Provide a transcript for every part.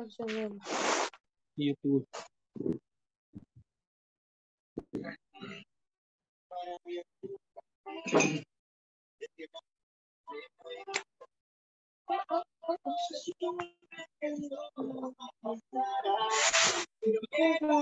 ये टू Thank you.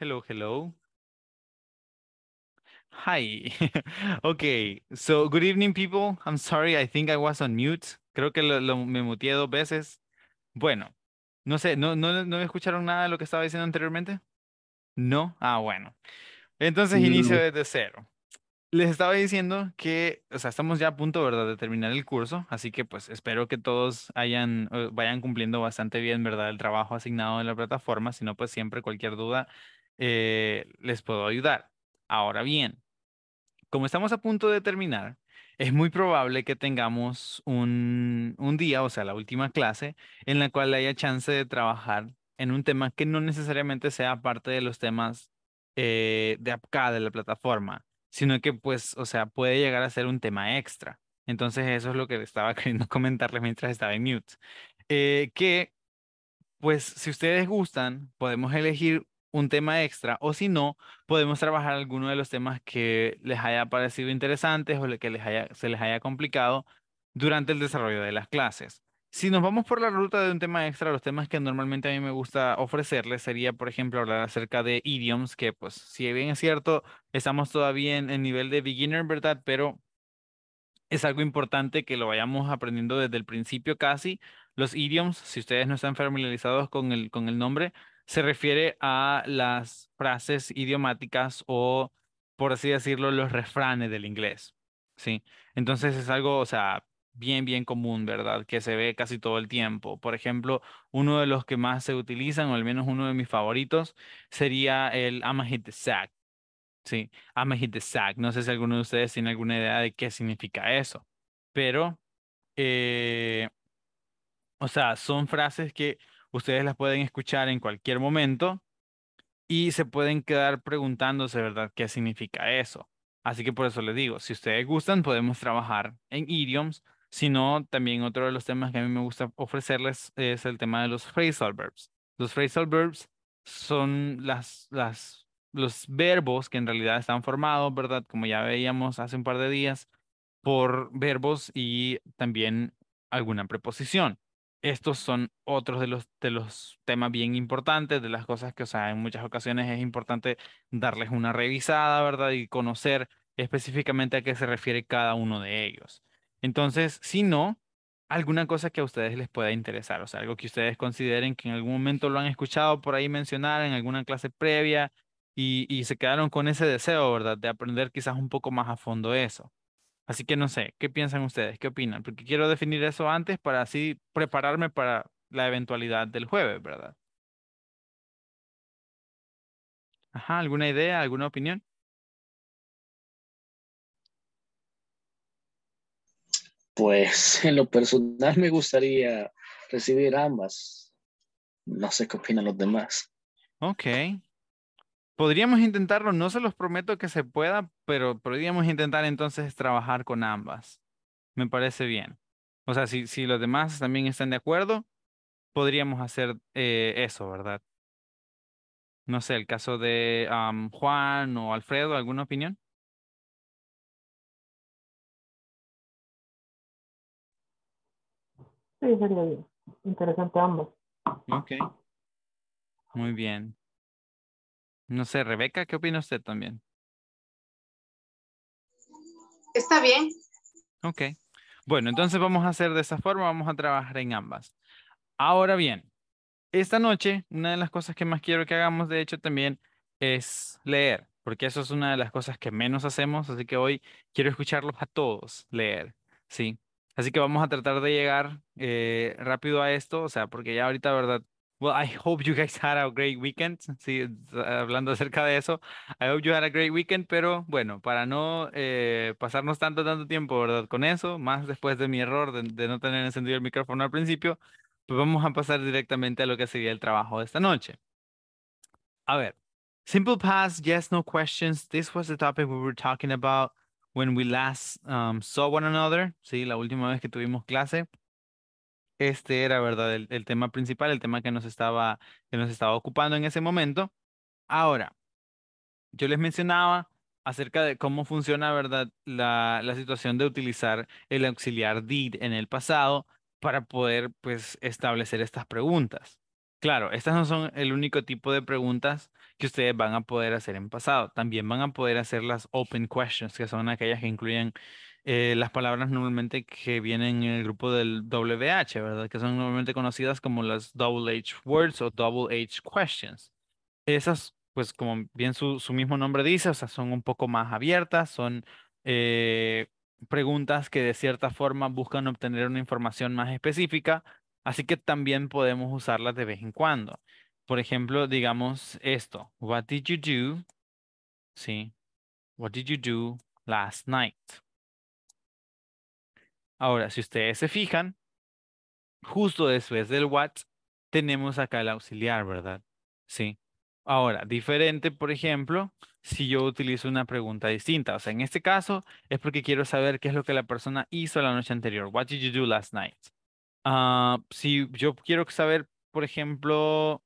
Hello, hello. Hi. okay, so good evening, people. I'm sorry, I think I was on mute. Creo que lo, me muteé dos veces. Bueno, no sé, ¿no, no, no me escucharon nada de lo que estaba diciendo anteriormente? No. Ah, bueno. Entonces inicio mm. desde cero. Les estaba diciendo que, o sea, estamos ya a punto, ¿verdad?, de terminar el curso, así que pues espero que todos hayan, eh, vayan cumpliendo bastante bien, ¿verdad?, el trabajo asignado en la plataforma, si no, pues siempre cualquier duda eh, les puedo ayudar. Ahora bien, como estamos a punto de terminar, es muy probable que tengamos un, día, o sea, la última clase, en la cual haya chance de trabajar en un tema que no necesariamente sea parte de los temas eh, de acá, de la plataforma, sino que pues, o sea, puede llegar a ser un tema extra. Entonces eso es lo que estaba queriendo comentarles mientras estaba en mute. Eh, que, pues, si ustedes gustan, podemos elegir un tema extra o si no, podemos trabajar alguno de los temas que les haya parecido interesantes o que les haya, se les haya complicado durante el desarrollo de las clases. Si nos vamos por la ruta de un tema extra, los temas que normalmente a mí me gusta ofrecerles sería, por ejemplo, hablar acerca de idioms, que pues si bien es cierto, estamos todavía en nivel de beginner, ¿verdad? Pero es algo importante que lo vayamos aprendiendo desde el principio casi. Los idioms, si ustedes no están familiarizados con el, con el nombre, se refiere a las frases idiomáticas o, por así decirlo, los refranes del inglés. ¿sí? Entonces es algo, o sea, bien, bien común, ¿verdad? Que se ve casi todo el tiempo. Por ejemplo, uno de los que más se utilizan, o al menos uno de mis favoritos, sería el "amahit the sack. Sí, I'm the sack. No sé si alguno de ustedes tiene alguna idea de qué significa eso, pero, eh, o sea, son frases que Ustedes las pueden escuchar en cualquier momento y se pueden quedar preguntándose, ¿verdad?, qué significa eso. Así que por eso les digo, si ustedes gustan, podemos trabajar en idioms. Si no, también otro de los temas que a mí me gusta ofrecerles es el tema de los phrasal verbs. Los phrasal verbs son las, las, los verbos que en realidad están formados, ¿verdad? Como ya veíamos hace un par de días, por verbos y también alguna preposición estos son otros de los, de los temas bien importantes, de las cosas que, o sea, en muchas ocasiones es importante darles una revisada, ¿verdad? Y conocer específicamente a qué se refiere cada uno de ellos. Entonces, si no, alguna cosa que a ustedes les pueda interesar, o sea, algo que ustedes consideren que en algún momento lo han escuchado por ahí mencionar en alguna clase previa y, y se quedaron con ese deseo, ¿verdad? De aprender quizás un poco más a fondo eso. Así que no sé, ¿qué piensan ustedes? ¿Qué opinan? Porque quiero definir eso antes para así prepararme para la eventualidad del jueves, ¿verdad? Ajá, ¿alguna idea, alguna opinión? Pues en lo personal me gustaría recibir ambas. No sé qué opinan los demás. Ok, Podríamos intentarlo, no se los prometo que se pueda, pero podríamos intentar entonces trabajar con ambas. Me parece bien. O sea, si, si los demás también están de acuerdo, podríamos hacer eh, eso, ¿verdad? No sé, el caso de Juan o Alfredo, ¿alguna opinión? Sí, sería bien. Interesante ambos. Ok. Muy bien. No sé, Rebeca, ¿qué opina usted también? Está bien. Ok. Bueno, entonces vamos a hacer de esa forma, vamos a trabajar en ambas. Ahora bien, esta noche, una de las cosas que más quiero que hagamos, de hecho, también es leer, porque eso es una de las cosas que menos hacemos, así que hoy quiero escucharlos a todos leer, ¿sí? Así que vamos a tratar de llegar eh, rápido a esto, o sea, porque ya ahorita, ¿verdad? Well, I hope you guys had a great weekend. Sí, ah, hablando acerca de eso. I hope you had a great weekend, pero bueno, para no eh, pasarnos tanto, tanto tiempo, ¿verdad? Con eso, más después de mi error de, no tener encendido el micrófono al principio, pues vamos a pasar directamente a lo que sería el trabajo de esta noche. A ver, simple past, yes, no questions. This was the topic we were talking about when we last um, saw one another. Sí, la última vez que tuvimos clase este era, ¿verdad? El, tema principal, el tema que nos, estaba, que nos estaba ocupando en ese momento. Ahora, yo les mencionaba acerca de cómo funciona, ¿verdad? La, la situación de utilizar el auxiliar did en el pasado para poder, pues, establecer estas preguntas. Claro, estas no son el único tipo de preguntas que ustedes van a poder hacer en pasado. También van a poder hacer las open questions, que son aquellas que incluyen eh, las palabras normalmente que vienen en el grupo del WH, ¿verdad? Que son normalmente conocidas como las double H words o double H questions. Esas, pues como bien su, su mismo nombre dice, o sea, son un poco más abiertas, son eh, preguntas que de cierta forma buscan obtener una información más específica, así que también podemos usarlas de vez en cuando. Por ejemplo, digamos esto, what did you do? Sí, what did you do last night? Ahora, si ustedes se fijan, justo después del what, tenemos acá el auxiliar, ¿verdad? Sí. Ahora, diferente, por ejemplo, si yo utilizo una pregunta distinta. O sea, en este caso es porque quiero saber qué es lo que la persona hizo la noche anterior. What did you do last night? Ah, si yo quiero saber, por ejemplo,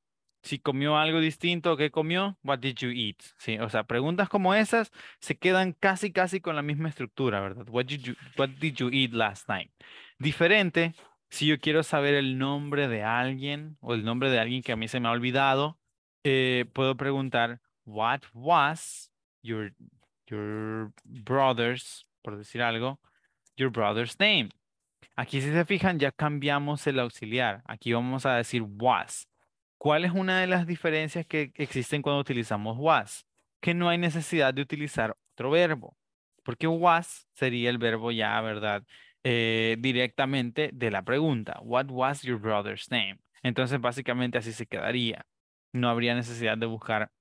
si comió algo distinto, ¿qué comió? What did you eat? o sea, preguntas como esas se quedan casi, casi con la misma estructura, ¿verdad? What did you, eat last night? Diferente si yo quiero saber el nombre de alguien o el nombre de alguien que a mí se me ha olvidado, eh, puedo preguntar, what was your, your brother's, por decir algo, your brother's name? Aquí si se fijan ya cambiamos el auxiliar. Aquí vamos a decir was. ¿Cuál es una de las diferencias que existen cuando utilizamos was? Que no hay necesidad de utilizar otro verbo, porque was sería el verbo ya, ¿verdad? Eh, directamente de la pregunta, what was your brother's name? Entonces, básicamente así se quedaría. No habría necesidad de buscar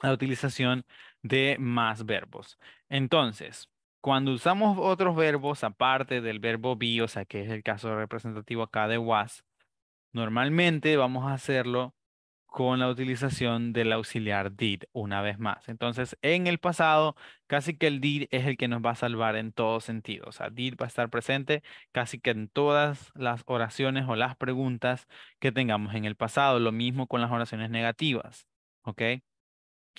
la utilización de más verbos. Entonces, cuando usamos otros verbos aparte del verbo be, o sea, que es el caso representativo acá de was, Normalmente vamos a hacerlo con la utilización del auxiliar did una vez más. Entonces, en el pasado, casi que el did es el que nos va a salvar en todo sentido. O sea, did va a estar presente casi que en todas las oraciones o las preguntas que tengamos en el pasado. Lo mismo con las oraciones negativas. ¿Ok?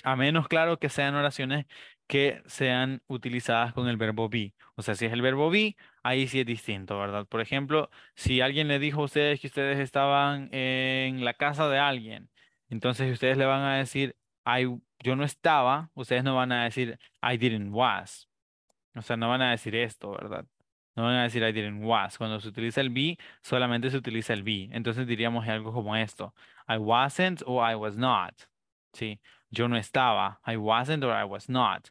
A menos, claro, que sean oraciones que sean utilizadas con el verbo be. O sea, si es el verbo be, ahí sí es distinto, ¿verdad? Por ejemplo, si alguien le dijo a ustedes que ustedes estaban en la casa de alguien, entonces ustedes le van a decir, I, yo no estaba, ustedes no van a decir, I didn't was. O sea, no van a decir esto, ¿verdad? No van a decir I didn't was. Cuando se utiliza el be, solamente se utiliza el be. Entonces diríamos algo como esto. I wasn't o I was not. ¿Sí? yo no estaba, I wasn't or I was not.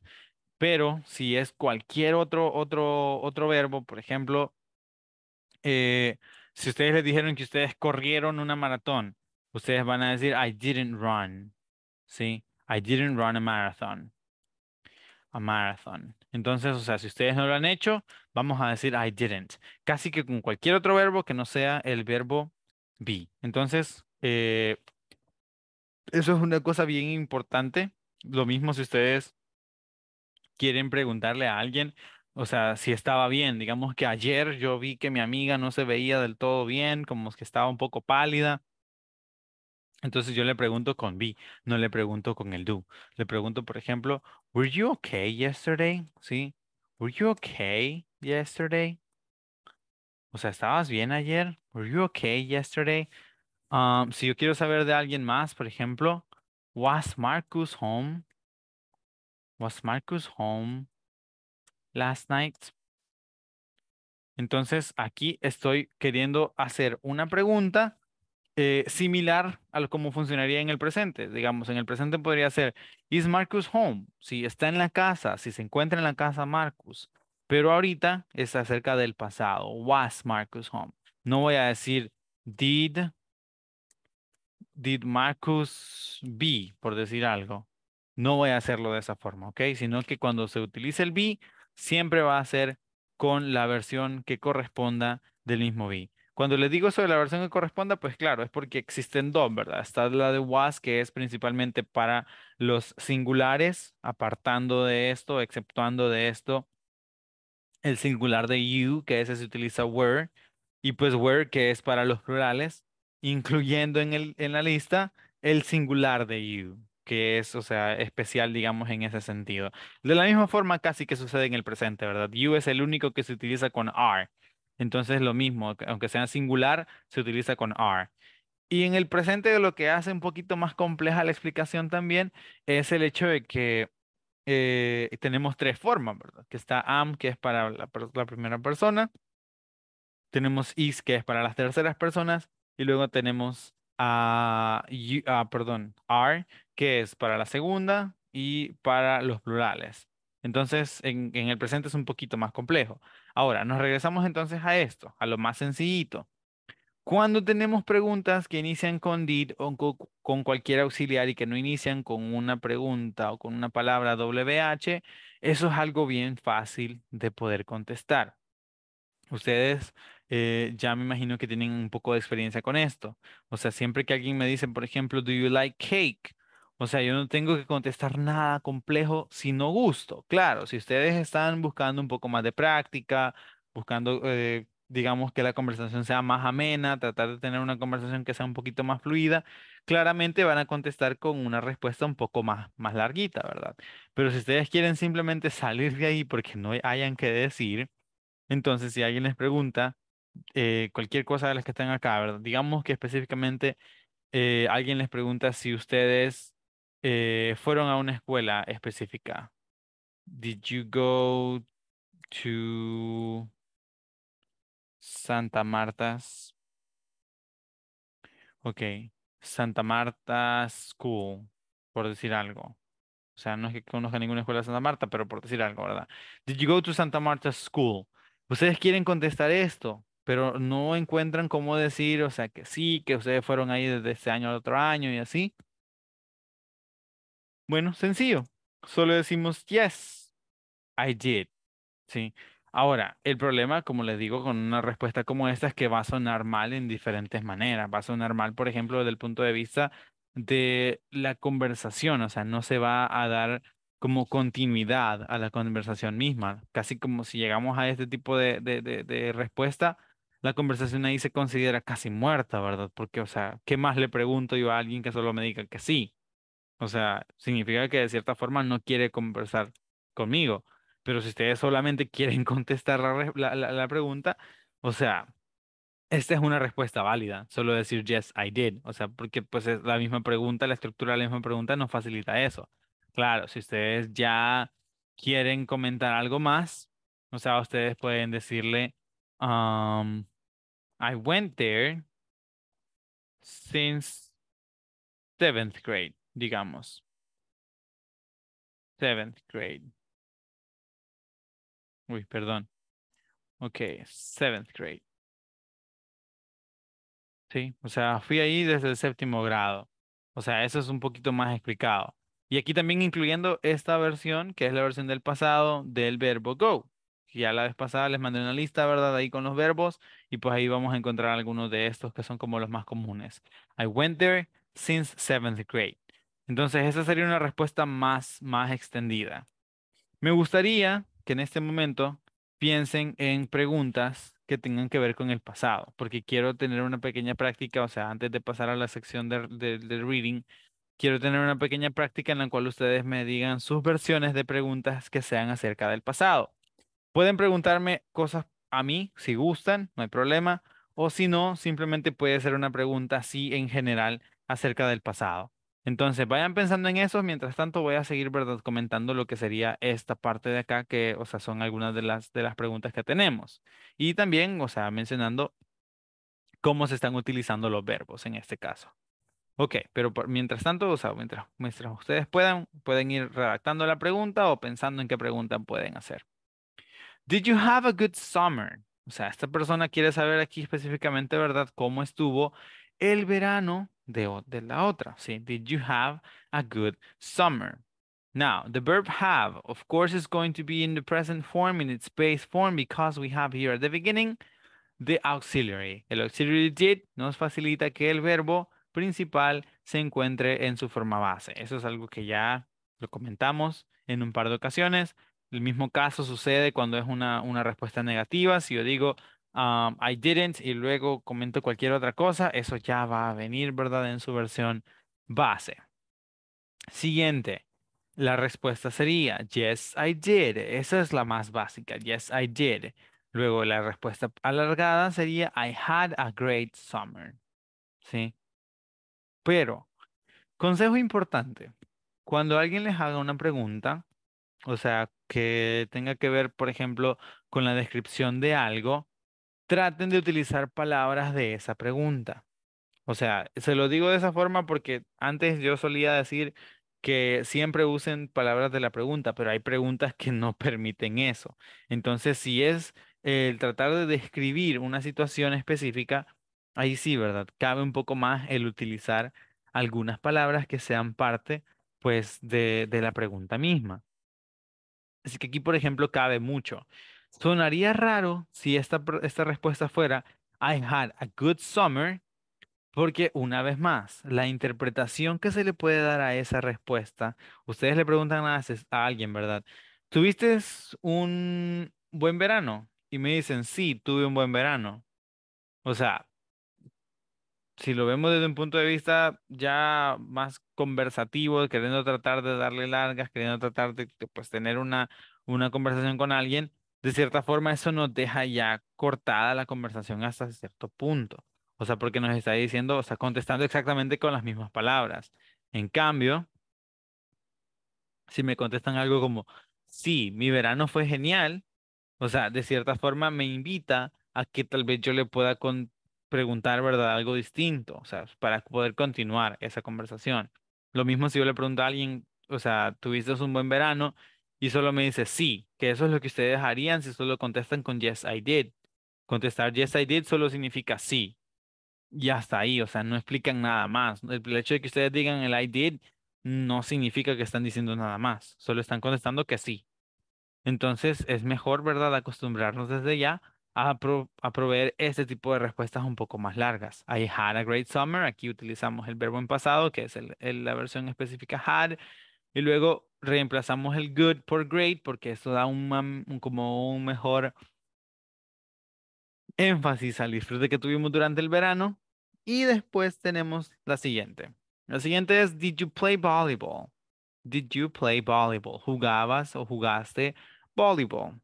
Pero si es cualquier otro, otro, otro verbo, por ejemplo, eh, si ustedes les dijeron que ustedes corrieron una maratón, ustedes van a decir, I didn't run, ¿sí? I didn't run a marathon. A marathon. Entonces, o sea, si ustedes no lo han hecho, vamos a decir I didn't. Casi que con cualquier otro verbo que no sea el verbo be. Entonces, eh, eso es una cosa bien importante. Lo mismo si ustedes quieren preguntarle a alguien, o sea, si estaba bien. Digamos que ayer yo vi que mi amiga no se veía del todo bien, como que estaba un poco pálida. Entonces yo le pregunto con vi, no le pregunto con el do. Le pregunto, por ejemplo, were you okay yesterday? ¿Sí? Were you okay yesterday? O sea, ¿estabas bien ayer? Were you okay yesterday? Ah, si yo quiero saber de alguien más, por ejemplo, was Marcus home? Was Marcus home last night? Entonces, aquí estoy queriendo hacer una pregunta eh, similar a cómo funcionaría en el presente. Digamos, en el presente podría ser, ¿Is Marcus home? Si está en la casa, si se encuentra en la casa Marcus. Pero ahorita es acerca del pasado. ¿Was Marcus home? No voy a decir, ¿Did did Marcus be, por decir algo, no voy a hacerlo de esa forma, ¿ok? Sino que cuando se utilice el be, siempre va a ser con la versión que corresponda del mismo be. Cuando le digo sobre la versión que corresponda, pues claro, es porque existen dos, ¿verdad? Está la de was, que es principalmente para los singulares, apartando de esto, exceptuando de esto, el singular de you, que ese se utiliza were, y pues were, que es para los plurales, incluyendo en, el, en la lista el singular de you, que es, o sea, especial, digamos, en ese sentido. De la misma forma casi que sucede en el presente, ¿verdad? You es el único que se utiliza con are. Entonces lo mismo, aunque sea singular, se utiliza con are. Y en el presente lo que hace un poquito más compleja la explicación también es el hecho de que eh, tenemos tres formas, ¿verdad? Que está am, que es para la primera persona, tenemos is, que es para las terceras personas, y luego tenemos a, ah, perdón, que es para la segunda y para los plurales. Entonces, en, el presente es un poquito más complejo. Ahora, nos regresamos entonces a esto, a lo más sencillito. Cuando tenemos preguntas que inician con did o con, con cualquier auxiliar y que no inician con una pregunta o con una palabra WH, eso es algo bien fácil de poder contestar. Ustedes eh, ya me imagino que tienen un poco de experiencia con esto. O sea, siempre que alguien me dice, por ejemplo, ¿Do you like cake? O sea, yo no tengo que contestar nada complejo si no gusto. Claro, si ustedes están buscando un poco más de práctica, buscando, eh, digamos, que la conversación sea más amena, tratar de tener una conversación que sea un poquito más fluida, claramente van a contestar con una respuesta un poco más, más larguita, ¿verdad? Pero si ustedes quieren simplemente salir de ahí porque no hayan que decir, entonces si alguien les pregunta, eh, cualquier cosa de las que están acá, ¿verdad? Digamos que específicamente eh, alguien les pregunta si ustedes eh, fueron a una escuela específica. Did you go to Santa Marta's? Ok, Santa Marta's School, por decir algo. O sea, no es que conozca ninguna escuela de Santa Marta, pero por decir algo, ¿verdad? Did you go to Santa Marta's School? Ustedes quieren contestar esto, pero no encuentran cómo decir, o sea, que sí, que ustedes fueron ahí desde ese año al otro año y así. Bueno, sencillo. Solo decimos, yes, I did. Sí. Ahora, el problema, como les digo, con una respuesta como esta es que va a sonar mal en diferentes maneras. Va a sonar mal, por ejemplo, desde el punto de vista de la conversación, o sea, no se va a dar como continuidad a la conversación misma, casi como si llegamos a este tipo de respuesta la conversación ahí se considera casi muerta, ¿verdad? Porque, o sea, ¿qué más le pregunto yo a alguien que solo me diga que sí? O sea, significa que de cierta forma no quiere conversar conmigo. Pero si ustedes solamente quieren contestar la, la, pregunta, o sea, esta es una respuesta válida, solo decir yes, I did. O sea, porque pues es la misma pregunta, la estructura de la misma pregunta nos facilita eso. Claro, si ustedes ya quieren comentar algo más, o sea, ustedes pueden decirle, I went there since seventh grade, digamos. Seventh grade. Uy, perdón. Ok, seventh grade. Sí, o sea, fui ahí desde el séptimo grado. O sea, eso es un poquito más explicado. Y aquí también incluyendo esta versión, que es la versión del pasado del verbo go ya la vez pasada les mandé una lista, ¿verdad? Ahí con los verbos y pues ahí vamos a encontrar algunos de estos que son como los más comunes. I went there since seventh grade. Entonces esa sería una respuesta más, más extendida. Me gustaría que en este momento piensen en preguntas que tengan que ver con el pasado, porque quiero tener una pequeña práctica, o sea, antes de pasar a la sección de, de, reading, quiero tener una pequeña práctica en la cual ustedes me digan sus versiones de preguntas que sean acerca del pasado. Pueden preguntarme cosas a mí si gustan, no hay problema. O si no, simplemente puede ser una pregunta así en general acerca del pasado. Entonces, vayan pensando en eso. Mientras tanto, voy a seguir ¿verdad? comentando lo que sería esta parte de acá, que, o sea, son algunas de las, de las preguntas que tenemos. Y también, o sea, mencionando cómo se están utilizando los verbos en este caso. Ok, pero mientras tanto, o sea, mientras, mientras ustedes puedan, pueden ir redactando la pregunta o pensando en qué pregunta pueden hacer. Did you have a good summer? O sea, esta persona quiere saber aquí específicamente, ¿verdad? ¿Cómo estuvo el verano de, la otra? Sí, did you have a good summer? Now, the verb have, of course, is going to be in the present form, in its base form, because we have here at the beginning the auxiliary. El auxiliary did nos facilita que el verbo principal se encuentre en su forma base. Eso es algo que ya lo comentamos en un par de ocasiones, el mismo caso sucede cuando es una, una respuesta negativa. Si yo digo um, I didn't y luego comento cualquier otra cosa, eso ya va a venir, ¿verdad? En su versión base. Siguiente. La respuesta sería yes, I did. Esa es la más básica. Yes, I did. Luego la respuesta alargada sería I had a great summer. ¿Sí? Pero, consejo importante. Cuando alguien les haga una pregunta, o sea, que tenga que ver, por ejemplo, con la descripción de algo, traten de utilizar palabras de esa pregunta. O sea, se lo digo de esa forma porque antes yo solía decir que siempre usen palabras de la pregunta, pero hay preguntas que no permiten eso. Entonces, si es el tratar de describir una situación específica, ahí sí, ¿verdad? Cabe un poco más el utilizar algunas palabras que sean parte, pues, de, de la pregunta misma. Así que aquí, por ejemplo, cabe mucho. Sonaría raro si esta, respuesta fuera, I had a good summer, porque una vez más, la interpretación que se le puede dar a esa respuesta, ustedes le preguntan a, a alguien, ¿verdad? ¿Tuviste un buen verano? Y me dicen, sí, tuve un buen verano. O sea, si lo vemos desde un punto de vista ya más conversativo, queriendo tratar de darle largas, queriendo tratar de, pues, tener una, una conversación con alguien, de cierta forma eso nos deja ya cortada la conversación hasta cierto punto. O sea, porque nos está diciendo, o sea, contestando exactamente con las mismas palabras. En cambio, si me contestan algo como, sí, mi verano fue genial, o sea, de cierta forma me invita a que tal vez yo le pueda preguntar, ¿verdad? Algo distinto, o sea, para poder continuar esa conversación. Lo mismo si yo le pregunto a alguien, o sea, ¿tuviste un buen verano? Y solo me dice sí, que eso es lo que ustedes harían si solo contestan con yes, I did. Contestar yes, I did solo significa sí. Y hasta ahí, o sea, no explican nada más. El hecho de que ustedes digan el I did no significa que están diciendo nada más, solo están contestando que sí. Entonces es mejor, ¿verdad?, acostumbrarnos desde ya a, proveer este tipo de respuestas un poco más largas. I had a great summer, aquí utilizamos el verbo en pasado, que es la versión específica had, y luego reemplazamos el good por great, porque esto da un, como un mejor énfasis al disfrute que tuvimos durante el verano. Y después tenemos la siguiente. La siguiente es, did you play volleyball? Did you play volleyball? ¿Jugabas o jugaste Volleyball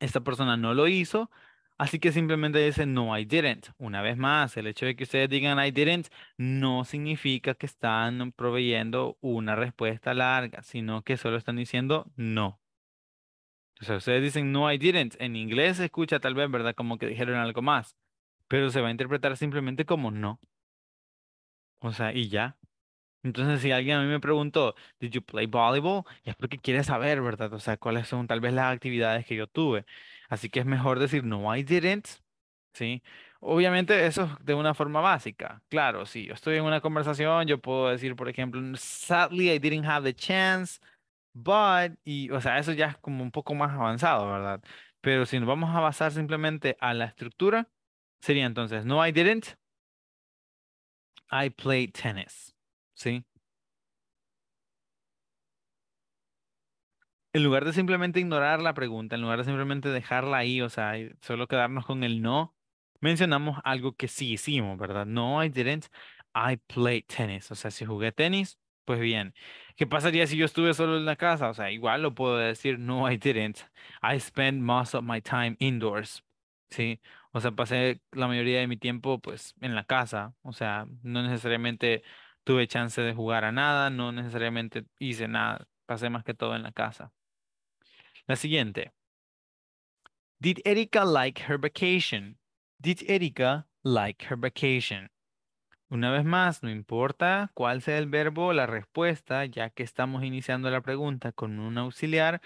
esta persona no lo hizo, así que simplemente dice no, I didn't. Una vez más, el hecho de que ustedes digan I didn't no significa que están proveyendo una respuesta larga, sino que solo están diciendo no. O sea, ustedes dicen no, I didn't. En inglés se escucha tal vez, ¿verdad? Como que dijeron algo más, pero se va a interpretar simplemente como no. O sea, y ya, entonces, si alguien a mí me preguntó, ¿Did you play volleyball? Y es porque quiere saber, ¿verdad? O sea, cuáles son tal vez las actividades que yo tuve. Así que es mejor decir, no, I didn't. ¿Sí? Obviamente eso es de una forma básica. Claro, si yo estoy en una conversación, yo puedo decir, por ejemplo, sadly I didn't have the chance, but, y, o sea, eso ya es como un poco más avanzado, ¿verdad? Pero si nos vamos a basar simplemente a la estructura, sería entonces, no I didn't, I played tennis. Sí. En lugar de simplemente ignorar la pregunta, en lugar de simplemente dejarla ahí, o sea, solo quedarnos con el no, mencionamos algo que sí hicimos, ¿verdad? No, I didn't. I played tennis. O sea, si jugué tenis, pues bien. ¿Qué pasaría si yo estuve solo en la casa? O sea, igual lo puedo decir, no, I didn't. I spent most of my time indoors. Sí. O sea, pasé la mayoría de mi tiempo, pues, en la casa. O sea, no necesariamente tuve chance de jugar a nada, no necesariamente hice nada, pasé más que todo en la casa. La siguiente. Did Erika like her vacation? Did Erika like her vacation? Una vez más, no importa cuál sea el verbo, la respuesta, ya que estamos iniciando la pregunta con un auxiliar,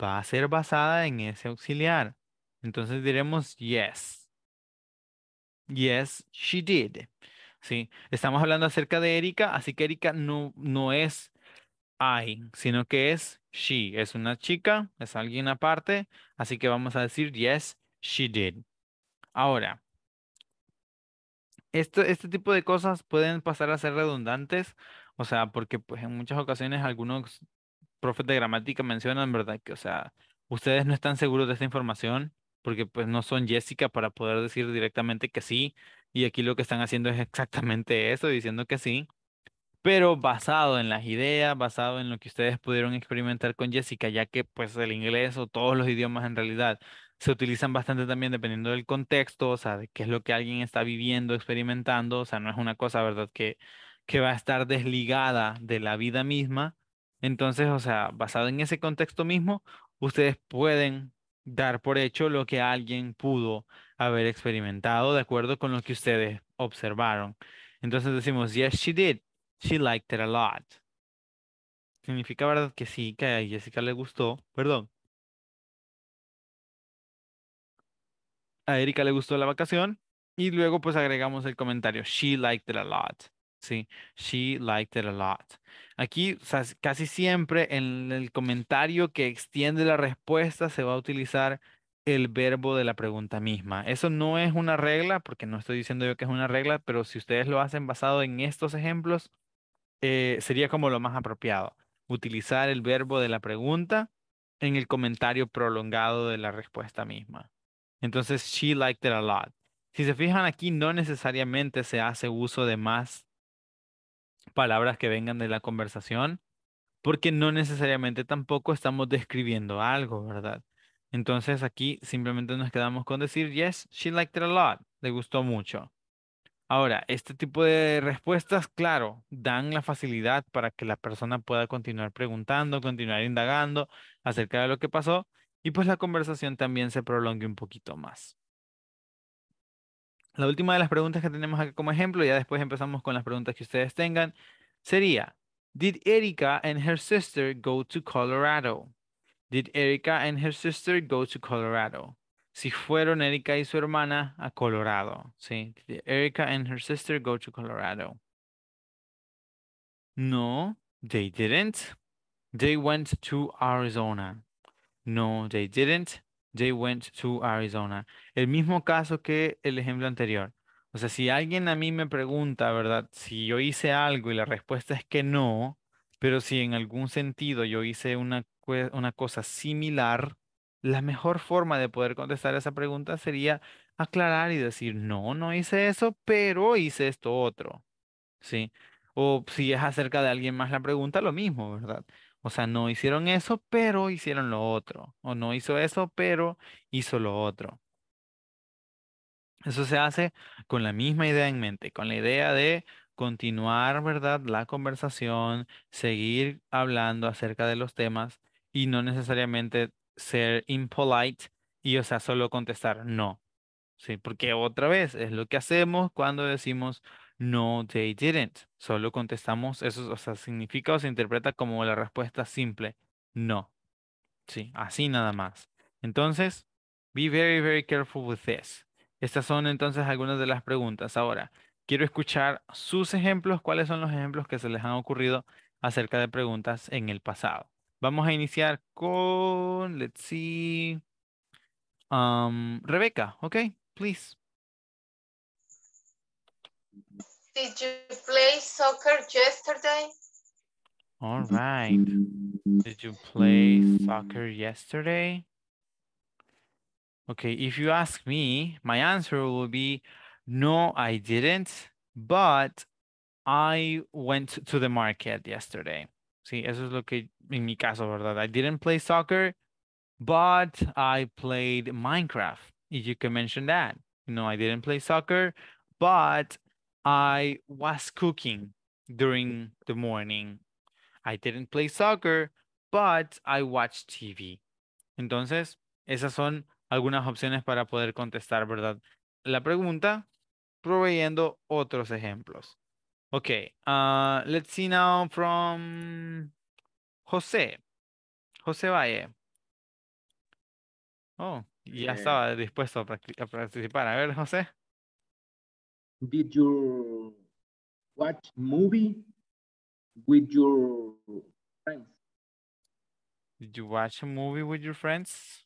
va a ser basada en ese auxiliar. Entonces diremos yes. Yes, she did. ¿sí? Estamos hablando acerca de Erika, así que Erika no, no es I, sino que es she. Es una chica, es alguien aparte, así que vamos a decir yes, she did. Ahora, este, este tipo de cosas pueden pasar a ser redundantes, o sea, porque pues, en muchas ocasiones algunos profes de gramática mencionan, ¿verdad? Que, o sea, ustedes no están seguros de esta información porque pues no son Jessica para poder decir directamente que sí, y aquí lo que están haciendo es exactamente eso, diciendo que sí, pero basado en las ideas, basado en lo que ustedes pudieron experimentar con Jessica, ya que pues el inglés o todos los idiomas en realidad se utilizan bastante también dependiendo del contexto, o sea, de qué es lo que alguien está viviendo, experimentando, o sea, no es una cosa, ¿verdad?, que, que va a estar desligada de la vida misma. Entonces, o sea, basado en ese contexto mismo, ustedes pueden dar por hecho lo que alguien pudo haber experimentado de acuerdo con lo que ustedes observaron. Entonces decimos, yes, she did. She liked it a lot. Significa, ¿verdad? Que sí, que a Jessica le gustó. Perdón. A Erika le gustó la vacación. Y luego pues agregamos el comentario, she liked it a lot. Sí, she liked it a lot. Aquí casi siempre en el comentario que extiende la respuesta se va a utilizar el verbo de la pregunta misma. Eso no es una regla, porque no estoy diciendo yo que es una regla, pero si ustedes lo hacen basado en estos ejemplos, eh, sería como lo más apropiado. Utilizar el verbo de la pregunta en el comentario prolongado de la respuesta misma. Entonces, she liked it a lot. Si se fijan aquí, no necesariamente se hace uso de más palabras que vengan de la conversación, porque no necesariamente tampoco estamos describiendo algo, ¿verdad? Entonces aquí simplemente nos quedamos con decir, yes, she liked it a lot, le gustó mucho. Ahora, este tipo de respuestas, claro, dan la facilidad para que la persona pueda continuar preguntando, continuar indagando acerca de lo que pasó y pues la conversación también se prolongue un poquito más. La última de las preguntas que tenemos aquí como ejemplo, ya después empezamos con las preguntas que ustedes tengan, sería, ¿Did Erika and her sister go to Colorado? ¿Did Erika and her sister go to Colorado? Si fueron Erika y su hermana a Colorado. ¿sí? ¿Did Erika and her sister go to Colorado? No, they didn't. They went to Arizona. No, they didn't they went to Arizona. El mismo caso que el ejemplo anterior. O sea, si alguien a mí me pregunta, ¿verdad? Si yo hice algo y la respuesta es que no, pero si en algún sentido yo hice una, una cosa similar, la mejor forma de poder contestar esa pregunta sería aclarar y decir, no, no hice eso, pero hice esto otro. ¿Sí? O si es acerca de alguien más la pregunta, lo mismo, ¿verdad? O sea, no hicieron eso, pero hicieron lo otro. O no hizo eso, pero hizo lo otro. Eso se hace con la misma idea en mente, con la idea de continuar, ¿verdad? La conversación, seguir hablando acerca de los temas y no necesariamente ser impolite y, o sea, solo contestar no. Sí, porque otra vez es lo que hacemos cuando decimos no, they didn't. Solo contestamos eso, o sea, significa o se interpreta como la respuesta simple. No. Sí, así nada más. Entonces, be very, very careful with this. Estas son entonces algunas de las preguntas. Ahora, quiero escuchar sus ejemplos, cuáles son los ejemplos que se les han ocurrido acerca de preguntas en el pasado. Vamos a iniciar con, let's see, um, Rebeca, ok, please. Did you play soccer yesterday? All right. Did you play soccer yesterday? Okay, if you ask me, my answer will be no, I didn't, but I went to the market yesterday. Sí, eso es lo que en mi caso, ¿verdad? I didn't play soccer, but I played Minecraft. you can mention that. No, I didn't play soccer, but I was cooking during the morning. I didn't play soccer, but I watched TV. Entonces, esas son algunas opciones para poder contestar, ¿verdad? La pregunta proveyendo otros ejemplos. Okay, ah, let's see now from José. José Valle. Oh, ya eh. estaba dispuesto a, a, participar. A ver, José. did you watch movie with your friends? Did you watch a movie with your friends?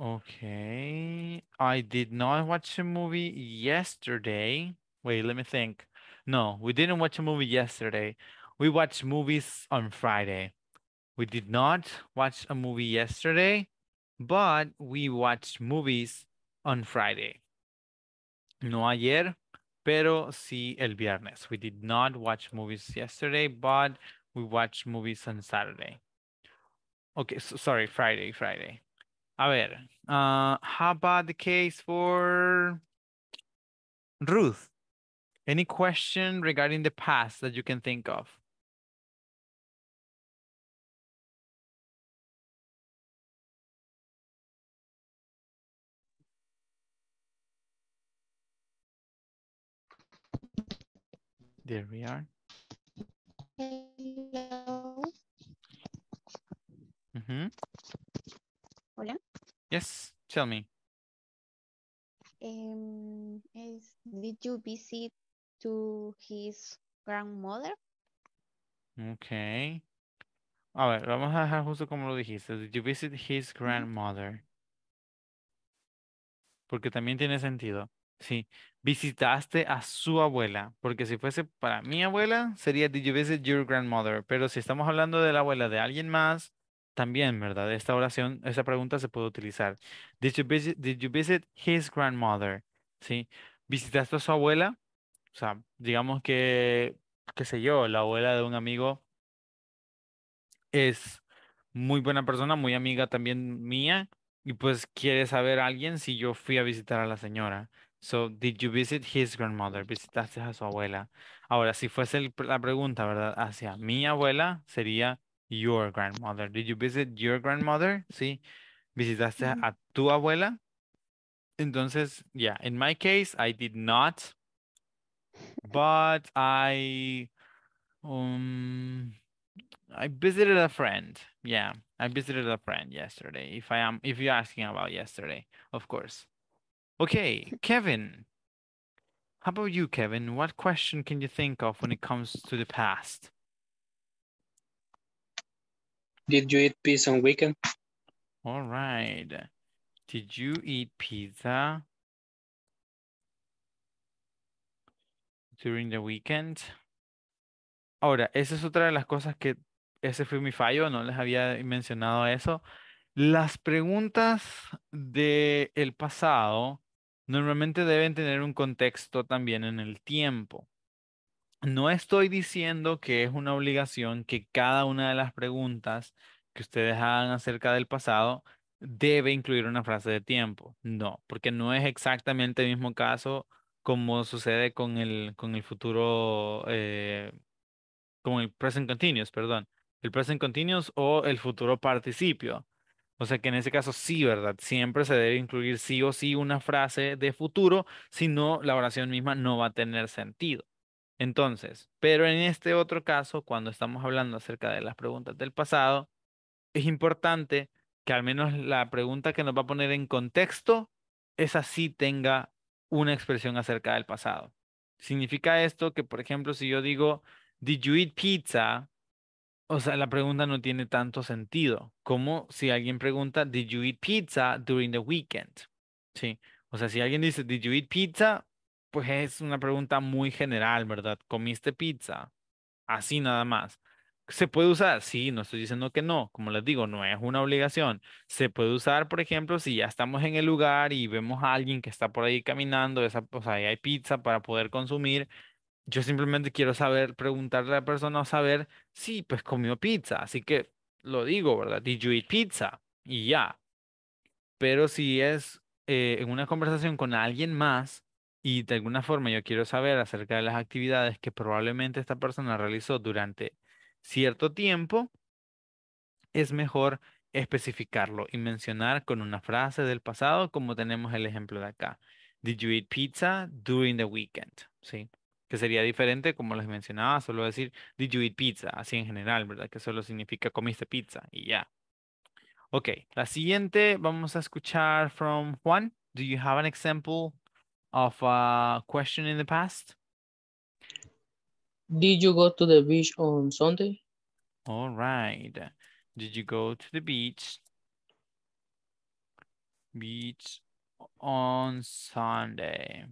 Okay, I did not watch a movie yesterday. Wait, let me think. No, we didn't watch a movie yesterday. We watched movies on Friday. We did not watch a movie yesterday, but we watched movies on Friday no ayer, pero sí el viernes. We did not watch movies yesterday, but we watched movies on Saturday. Okay, so, sorry, Friday, Friday. A ver, uh, how about the case for Ruth? Any question regarding the past that you can think of? There we are. Hello. Hola. Yes, tell me. Um, em, is, did you visit to his grandmother? Okay. A ver, vamos a dejar justo como lo dijiste. Did you visit his grandmother? Porque también tiene sentido. Sí, visitaste a su abuela, porque si fuese para mi abuela, sería Did you visit your grandmother? Pero si estamos hablando de la abuela de alguien más, también, ¿verdad? Esta oración, esta pregunta se puede utilizar. Did you visit, his grandmother? ¿Sí? ¿Visitaste a su abuela? O sea, digamos que, qué sé yo, la abuela de un amigo es muy buena persona, muy amiga también mía, y pues quiere saber a alguien si yo fui a visitar a la señora. So, did you visit his grandmother? ¿Visitaste a su abuela? Ahora, si fuese el, la pregunta, ¿verdad? Hacia mi abuela, sería your grandmother. Did you visit your grandmother? Sí. ¿Visitaste mm -hmm. a tu abuela? Entonces, yeah, in my case, I did not. But I, um, I visited a friend. Yeah, I visited a friend yesterday. If I am, if you're asking about yesterday, of course. Okay, Kevin. How about you, Kevin? What question can you think of when it comes to the past? Did you eat pizza on weekend? All right. Did you eat pizza during the weekend? Ahora, esa es otra de las cosas que ese fue mi fallo, no les había mencionado eso. Las preguntas de el pasado normalmente deben tener un contexto también en el tiempo. No estoy diciendo que es una obligación que cada una de las preguntas que ustedes hagan acerca del pasado debe incluir una frase de tiempo. No, porque no es exactamente el mismo caso como sucede con el, con el futuro, eh, con el present continuous, perdón. El present continuous o el futuro participio. O sea que en ese caso sí, ¿verdad? Siempre se debe incluir sí o sí una frase de futuro, si no, la oración misma no va a tener sentido. Entonces, pero en este otro caso, cuando estamos hablando acerca de las preguntas del pasado, es importante que al menos la pregunta que nos va a poner en contexto, es así tenga una expresión acerca del pasado. Significa esto que, por ejemplo, si yo digo, Did you eat pizza? O sea, la pregunta no tiene tanto sentido. Como si alguien pregunta, ¿Did you eat pizza during the weekend? Sí. O sea, si alguien dice, ¿Did you eat pizza? Pues es una pregunta muy general, ¿verdad? ¿Comiste pizza? Así nada más. ¿Se puede usar? Sí, no estoy diciendo que no. Como les digo, no es una obligación. Se puede usar, por ejemplo, si ya estamos en el lugar y vemos a alguien que está por ahí caminando, o sea, pues, ahí hay pizza para poder consumir yo simplemente quiero saber, preguntarle a la persona o saber sí, pues comió pizza. Así que lo digo, ¿verdad? Did you eat pizza? Y ya. Pero si es eh, en una conversación con alguien más y de alguna forma yo quiero saber acerca de las actividades que probablemente esta persona realizó durante cierto tiempo, es mejor especificarlo y mencionar con una frase del pasado como tenemos el ejemplo de acá. Did you eat pizza during the weekend? ¿Sí? que sería diferente, como les mencionaba, solo decir, did you eat pizza? Así en general, ¿verdad? Que solo significa comiste pizza y ya. Ok, la siguiente vamos a escuchar from Juan. Do you have an example of a question in the past? Did you go to the beach on Sunday? All right. Did you go to the beach? Beach on Sunday.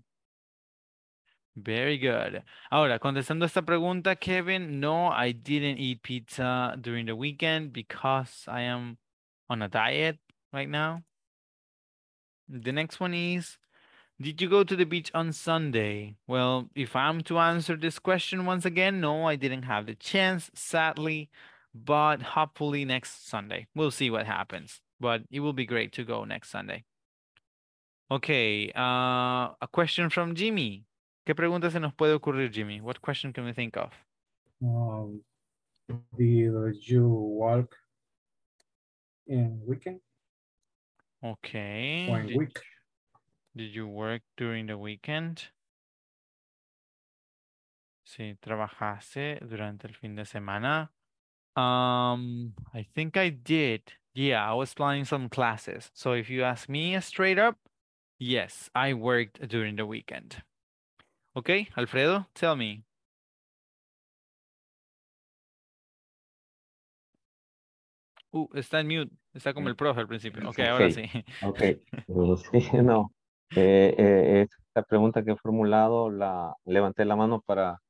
Very good. Ahora, contestando esta pregunta, Kevin, no, I didn't eat pizza during the weekend because I am on a diet right now. The next one is, did you go to the beach on Sunday? Well, if I'm to answer this question once again, no, I didn't have the chance, sadly, but hopefully next Sunday. We'll see what happens, but it will be great to go next Sunday. Okay, uh, a question from Jimmy. ¿Qué pregunta se nos puede ocurrir, Jimmy? What question can we think of? Um, did you walk in weekend? Okay. One did, week. Did you work during the weekend? Si trabajase durante el fin de semana. Um, I think I did. Yeah, I was planning some classes. So if you ask me straight up, yes, I worked during the weekend. Okay, Alfredo, tell me. Uh, está en mute, está como mm. el profe al principio. Ok, ahora sí. Ok, no. Eh, eh esta pregunta que he formulado, la levanté la mano para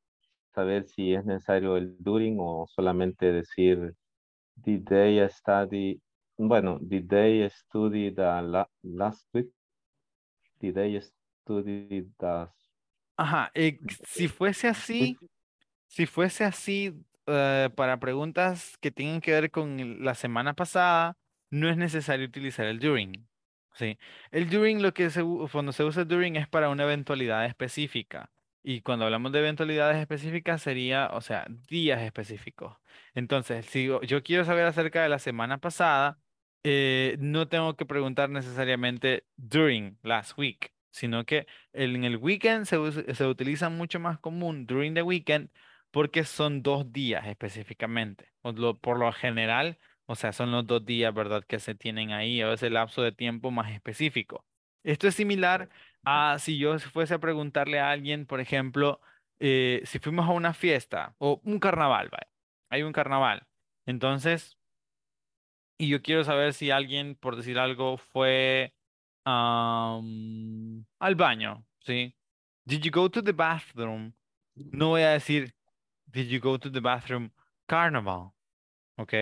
saber si es necesario el during o solamente decir, did they study, bueno, did they study the last week? Did they study the Ajá, eh, si fuese así, si fuese así eh, para preguntas que tienen que ver con la semana pasada, no es necesario utilizar el during. Sí, el during lo que cuando se usa during es para una eventualidad específica. Y cuando hablamos de eventualidades específicas sería, o sea, días específicos. Entonces, si yo quiero saber acerca de la semana pasada, eh, no tengo que preguntar necesariamente during last week, sino que en el weekend se, utiliza mucho más común during the weekend porque son dos días específicamente. Por lo, por lo general, o sea, son los dos días, ¿verdad?, que se tienen ahí, o es el lapso de tiempo más específico. Esto es similar a si yo fuese a preguntarle a alguien, por ejemplo, eh, si fuimos a una fiesta o un carnaval, ¿vale? hay un carnaval. Entonces, y yo quiero saber si alguien, por decir algo, fue al baño, ¿sí? Did you go to the bathroom? No voy a decir, did you go to the bathroom carnival? ¿Ok?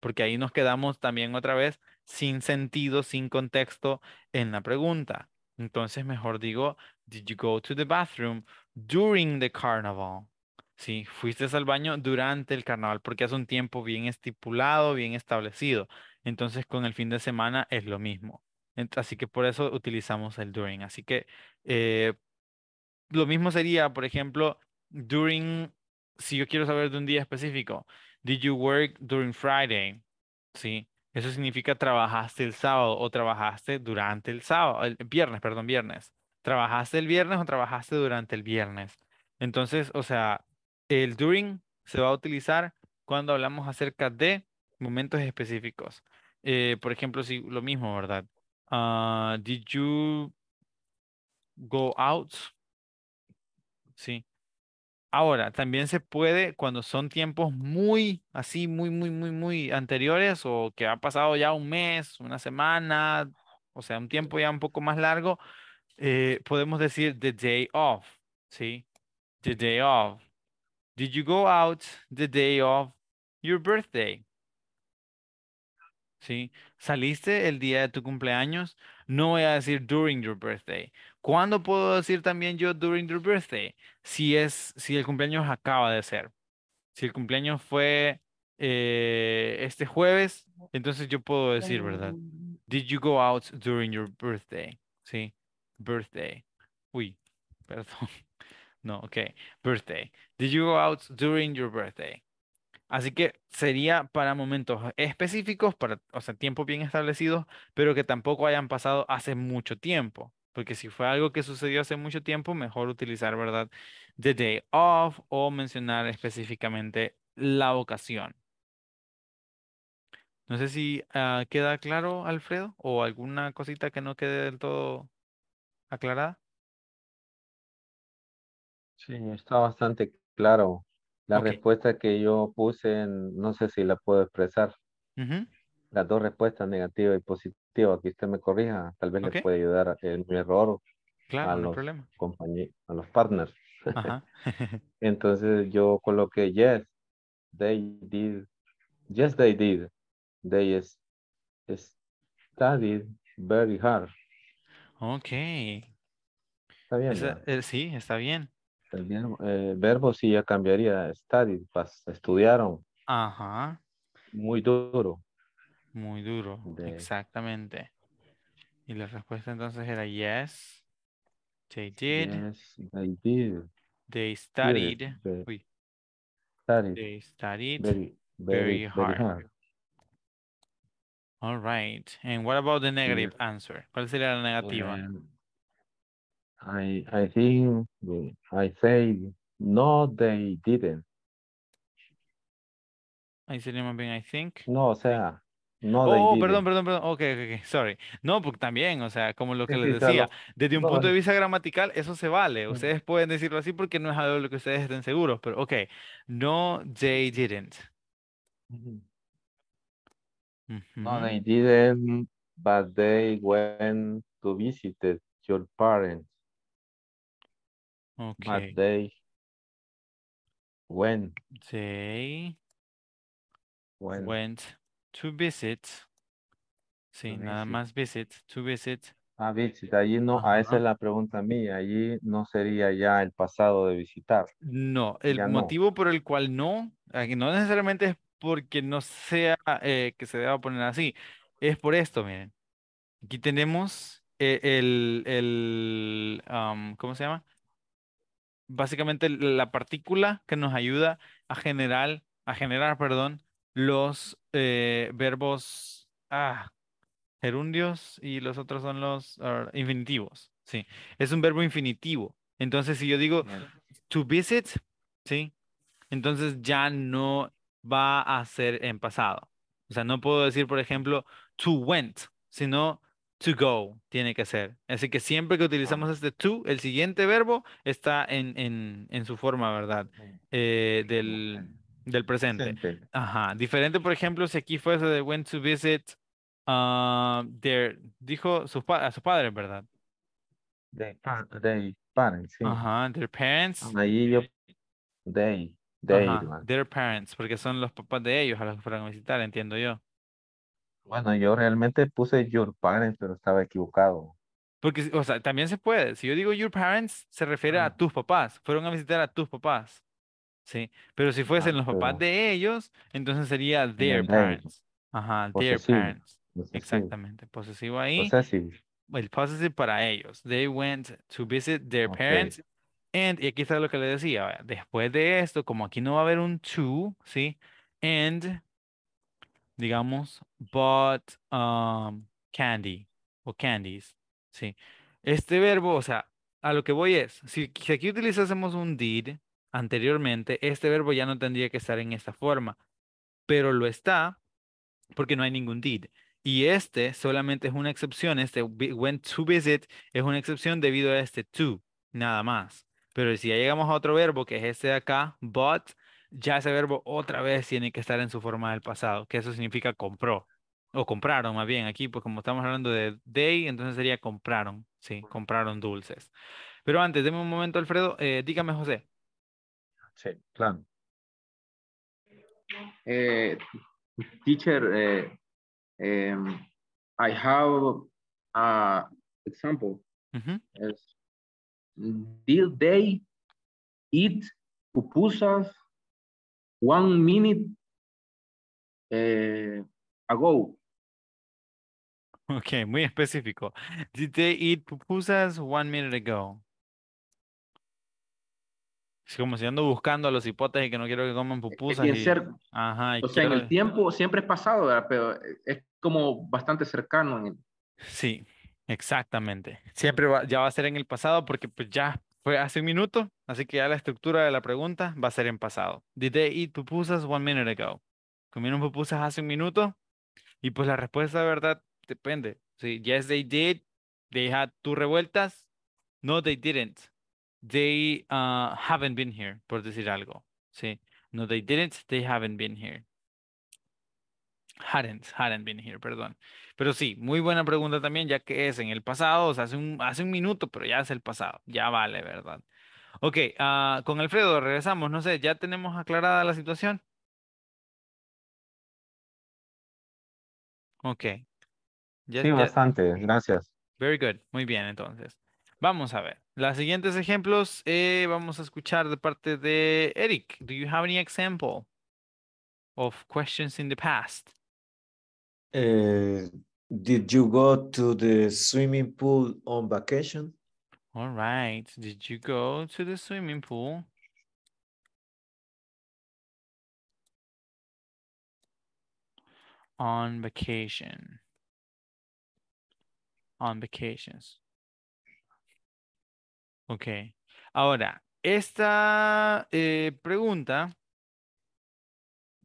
Porque ahí nos quedamos también otra vez sin sentido, sin contexto en la pregunta. Entonces mejor digo, did you go to the bathroom during the carnival? Sí, fuiste al baño durante el carnaval porque hace un tiempo bien estipulado, bien establecido. Entonces con el fin de semana es lo mismo. Así que por eso utilizamos el during. Así que eh, lo mismo sería, por ejemplo, during, si yo quiero saber de un día específico, did you work during Friday? Sí, eso significa trabajaste el sábado o trabajaste durante el sábado, el viernes, perdón, viernes. Trabajaste el viernes o trabajaste durante el viernes. Entonces, o sea, el during se va a utilizar cuando hablamos acerca de momentos específicos. Eh, por ejemplo, si lo mismo, ¿verdad? Uh, did you go out? Sí. Ahora, también se puede cuando son tiempos muy, así, muy, muy, muy, muy anteriores o que ha pasado ya un mes, una semana, o sea, un tiempo ya un poco más largo, eh, podemos decir the day of, ¿sí? The day of. Did you go out the day of your birthday? ¿sí? Saliste el día de tu cumpleaños, no voy a decir during your birthday. ¿Cuándo puedo decir también yo during your birthday? Si es, si el cumpleaños acaba de ser. Si el cumpleaños fue eh, este jueves, entonces yo puedo decir, ¿verdad? Em, Did you go out during your birthday? Sí, birthday. Uy, perdón. No, ok, birthday. Did you go out during your birthday? Así que sería para momentos específicos, para, o sea, tiempo bien establecido, pero que tampoco hayan pasado hace mucho tiempo. Porque si fue algo que sucedió hace mucho tiempo, mejor utilizar, ¿verdad? The day of o mencionar específicamente la ocasión. No sé si ah, queda claro, Alfredo, o alguna cosita que no quede del todo aclarada. Sí, está bastante claro. La respuesta que yo puse, no sé si la puedo expresar. Las dos respuestas, negativa y positiva, que usted me corrija, tal vez le puede ayudar en mi error claro, a, no los problema. a los partners. Entonces yo coloqué, yes, they did, yes, they did. They studied very hard. Ok. Está bien. Eh, sí, está bien. El eh, verbo, sí ya cambiaría. estudiaron. Ajá. Muy duro. Muy duro, exactamente. Y la respuesta entonces era yes, they did. they did. They studied. they, studied. very, hard. All right. And what about the negative answer? ¿Cuál sería la negativa? I, I think, I say, no, they didn't. I think. No, o sea, no. Oh, perdón, perdón, perdón. Ok, ok, sorry. No, porque también, o sea, como lo que les decía, desde un punto de eh. vista gramatical, eso se vale. Ustedes pueden decirlo así porque no es algo de lo que ustedes estén seguros, pero okay. No, they didn't. No, they didn't, but they went to visit your parents. Okay. When? went to visit. Sí, nada más visit, to visit. Ah, visit, allí no, a ah, esa es la pregunta mía, allí no sería ya el pasado de visitar. No, el motivo por el cual no, ah, no necesariamente es porque no sea eh, que se deba poner así, es por esto, miren. Aquí tenemos eh, el, el, el ¿cómo se llama? básicamente la partícula que nos ayuda a generar, a generar, perdón, los eh, verbos ah, gerundios y los otros son los ah, infinitivos. Sí, es un verbo infinitivo. Entonces, si yo digo to visit, sí, entonces ya no va a ser en pasado. O sea, no puedo decir, por ejemplo, to went, sino to go tiene que ser. Así que siempre que ah. utilizamos este to, el siguiente verbo está en, en, en su forma, ¿verdad? Eh, del, del presente. Ajá. Diferente, por ejemplo, si aquí fuese de went to visit ah, their, dijo sus, a sus padres, ¿verdad? Their, parents, sí. Ajá, their parents. Ahí yo, they, their parents, porque son los papás de ellos a los que fueron a visitar, entiendo yo. Bueno, yo realmente puse your parents, pero estaba equivocado. Porque, o sea, también se puede. Si yo digo your parents, se refiere a ah. tus papás. Fueron a visitar a tus papás. Sí. Pero si ah, fuesen los papás de ellos, entonces sería their parents. Ajá, their parents. Exactamente. Posesivo ahí. Posesivo. El posesivo para ellos. They went to visit their parents. And, y aquí está lo que le decía. Después de esto, como aquí no va a haber un to, ¿sí? And digamos, bought um, candy o candies, ¿sí? Este verbo, o sea, a lo que voy es, si, aquí utilizásemos un did anteriormente, este verbo ya no tendría que estar en esta forma, pero lo está porque no hay ningún did. Y este solamente es una excepción, este went to visit es una excepción debido a este to, nada más. Pero si ya llegamos a otro verbo que es este de acá, bought, ya ese verbo otra vez tiene que estar en su forma del pasado, que eso significa compró o compraron más bien aquí, pues como estamos hablando de day, entonces sería compraron, sí, compraron dulces. Pero antes, deme un momento, Alfredo, eh, dígame, José. Sí, claro. Eh, teacher, eh, em, I have a example. Did they eat pupusas one minute eh, ago. Ok, muy específico. Did they eat pupusas one minute ago? Es como si ando buscando a los que no quiero que coman pupusas. Ajá, o sea, en el tiempo siempre es pasado, pero es como bastante cercano. En Sí, exactamente. Siempre ya va a ser en el pasado porque pues ya fue hace un minuto, así que ya la estructura de la pregunta va a ser en pasado. Did they eat pupusas one minute ago? ¿Comieron pupusas hace un minuto? Y pues la respuesta, de verdad, depende. Sí, yes, they did. They had two revueltas. No, they didn't. They uh, haven't been here, por decir algo. Sí. No, they didn't. They haven't been here. Hadn't, hadn't been here, perdón. Pero sí, muy buena pregunta también, ya que es en el pasado, o sea, hace un, hace un minuto, pero ya es el pasado, ya vale, ¿verdad? Ok, ah, con Alfredo regresamos, no sé, ¿ya tenemos aclarada la situación? Ok. sí, bastante, gracias. Very good, muy bien entonces. Vamos a ver. Los siguientes ejemplos eh, vamos a escuchar de parte de Eric. Do you have any example of questions in the past? Uh, did you go to the swimming pool on vacation? All right. Did you go to the swimming pool? On vacation. On vacations. Ok. Ahora, esta eh, pregunta,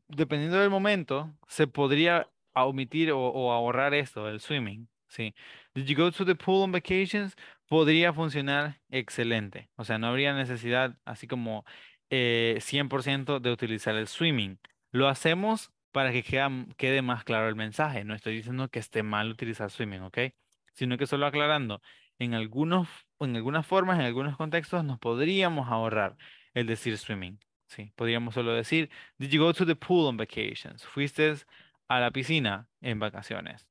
dependiendo del momento, se podría omitir o, ahorrar esto, el swimming. Sí. Did you go to the pool on vacations? Podría funcionar excelente. O sea, no habría necesidad así como 100% eh, de utilizar el swimming. Lo hacemos para que quede más claro el mensaje. No estoy diciendo que esté mal utilizar swimming, ¿ok? Sino que solo aclarando, en, algunos, en algunas formas, en algunos contextos, nos podríamos ahorrar el decir swimming. Sí, podríamos solo decir, did you go to the pool on vacations? Fuiste a la piscina en vacaciones.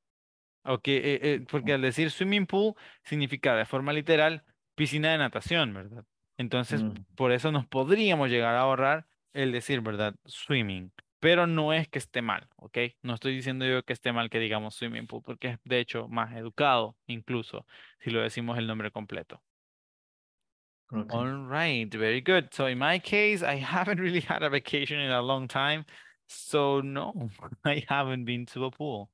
Okay, eh, eh, porque al decir swimming pool significa de forma literal piscina de natación, ¿verdad? Entonces, mm. por eso nos podríamos llegar a ahorrar el decir, ¿verdad? Swimming. Pero no es que esté mal, ¿ok? No estoy diciendo yo que esté mal que digamos swimming pool, porque es de hecho más educado, incluso si lo decimos el nombre completo. All right, very good. So in my case, I haven't really had a vacation in a long time. So no, I haven't been to a pool.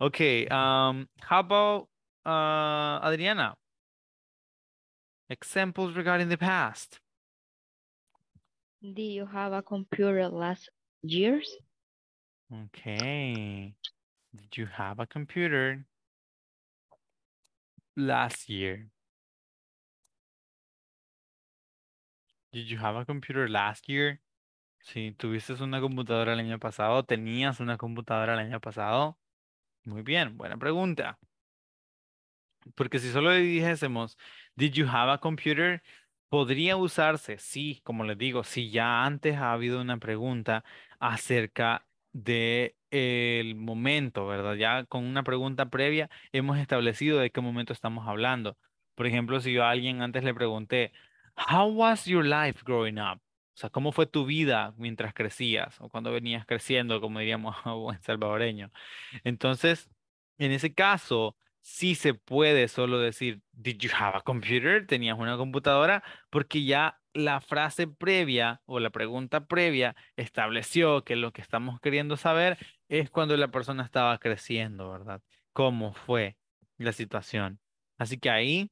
Okay. Mm-hmm. Um, how about uh, Adriana? Examples regarding the past. Did you have a computer last years? Okay. Did you have a computer last year? Did you have a computer last year? Si tuviste una computadora el año pasado, tenías una computadora el año pasado. Muy bien, buena pregunta. Porque si solo dijésemos, ¿Did you have a computer? Podría usarse, sí, como les digo, si ya antes ha habido una pregunta acerca de el momento, ¿verdad? Ya con una pregunta previa hemos establecido de qué momento estamos hablando. Por ejemplo, si yo a alguien antes le pregunté, How was your life growing up? O sea, ¿cómo fue tu vida mientras crecías o cuando venías creciendo, como diríamos en salvadoreño? Entonces, en ese caso, sí se puede solo decir, ¿Did you have a computer? ¿Tenías una computadora? Porque ya la frase previa o la pregunta previa estableció que lo que estamos queriendo saber es cuando la persona estaba creciendo, ¿verdad? ¿Cómo fue la situación? Así que ahí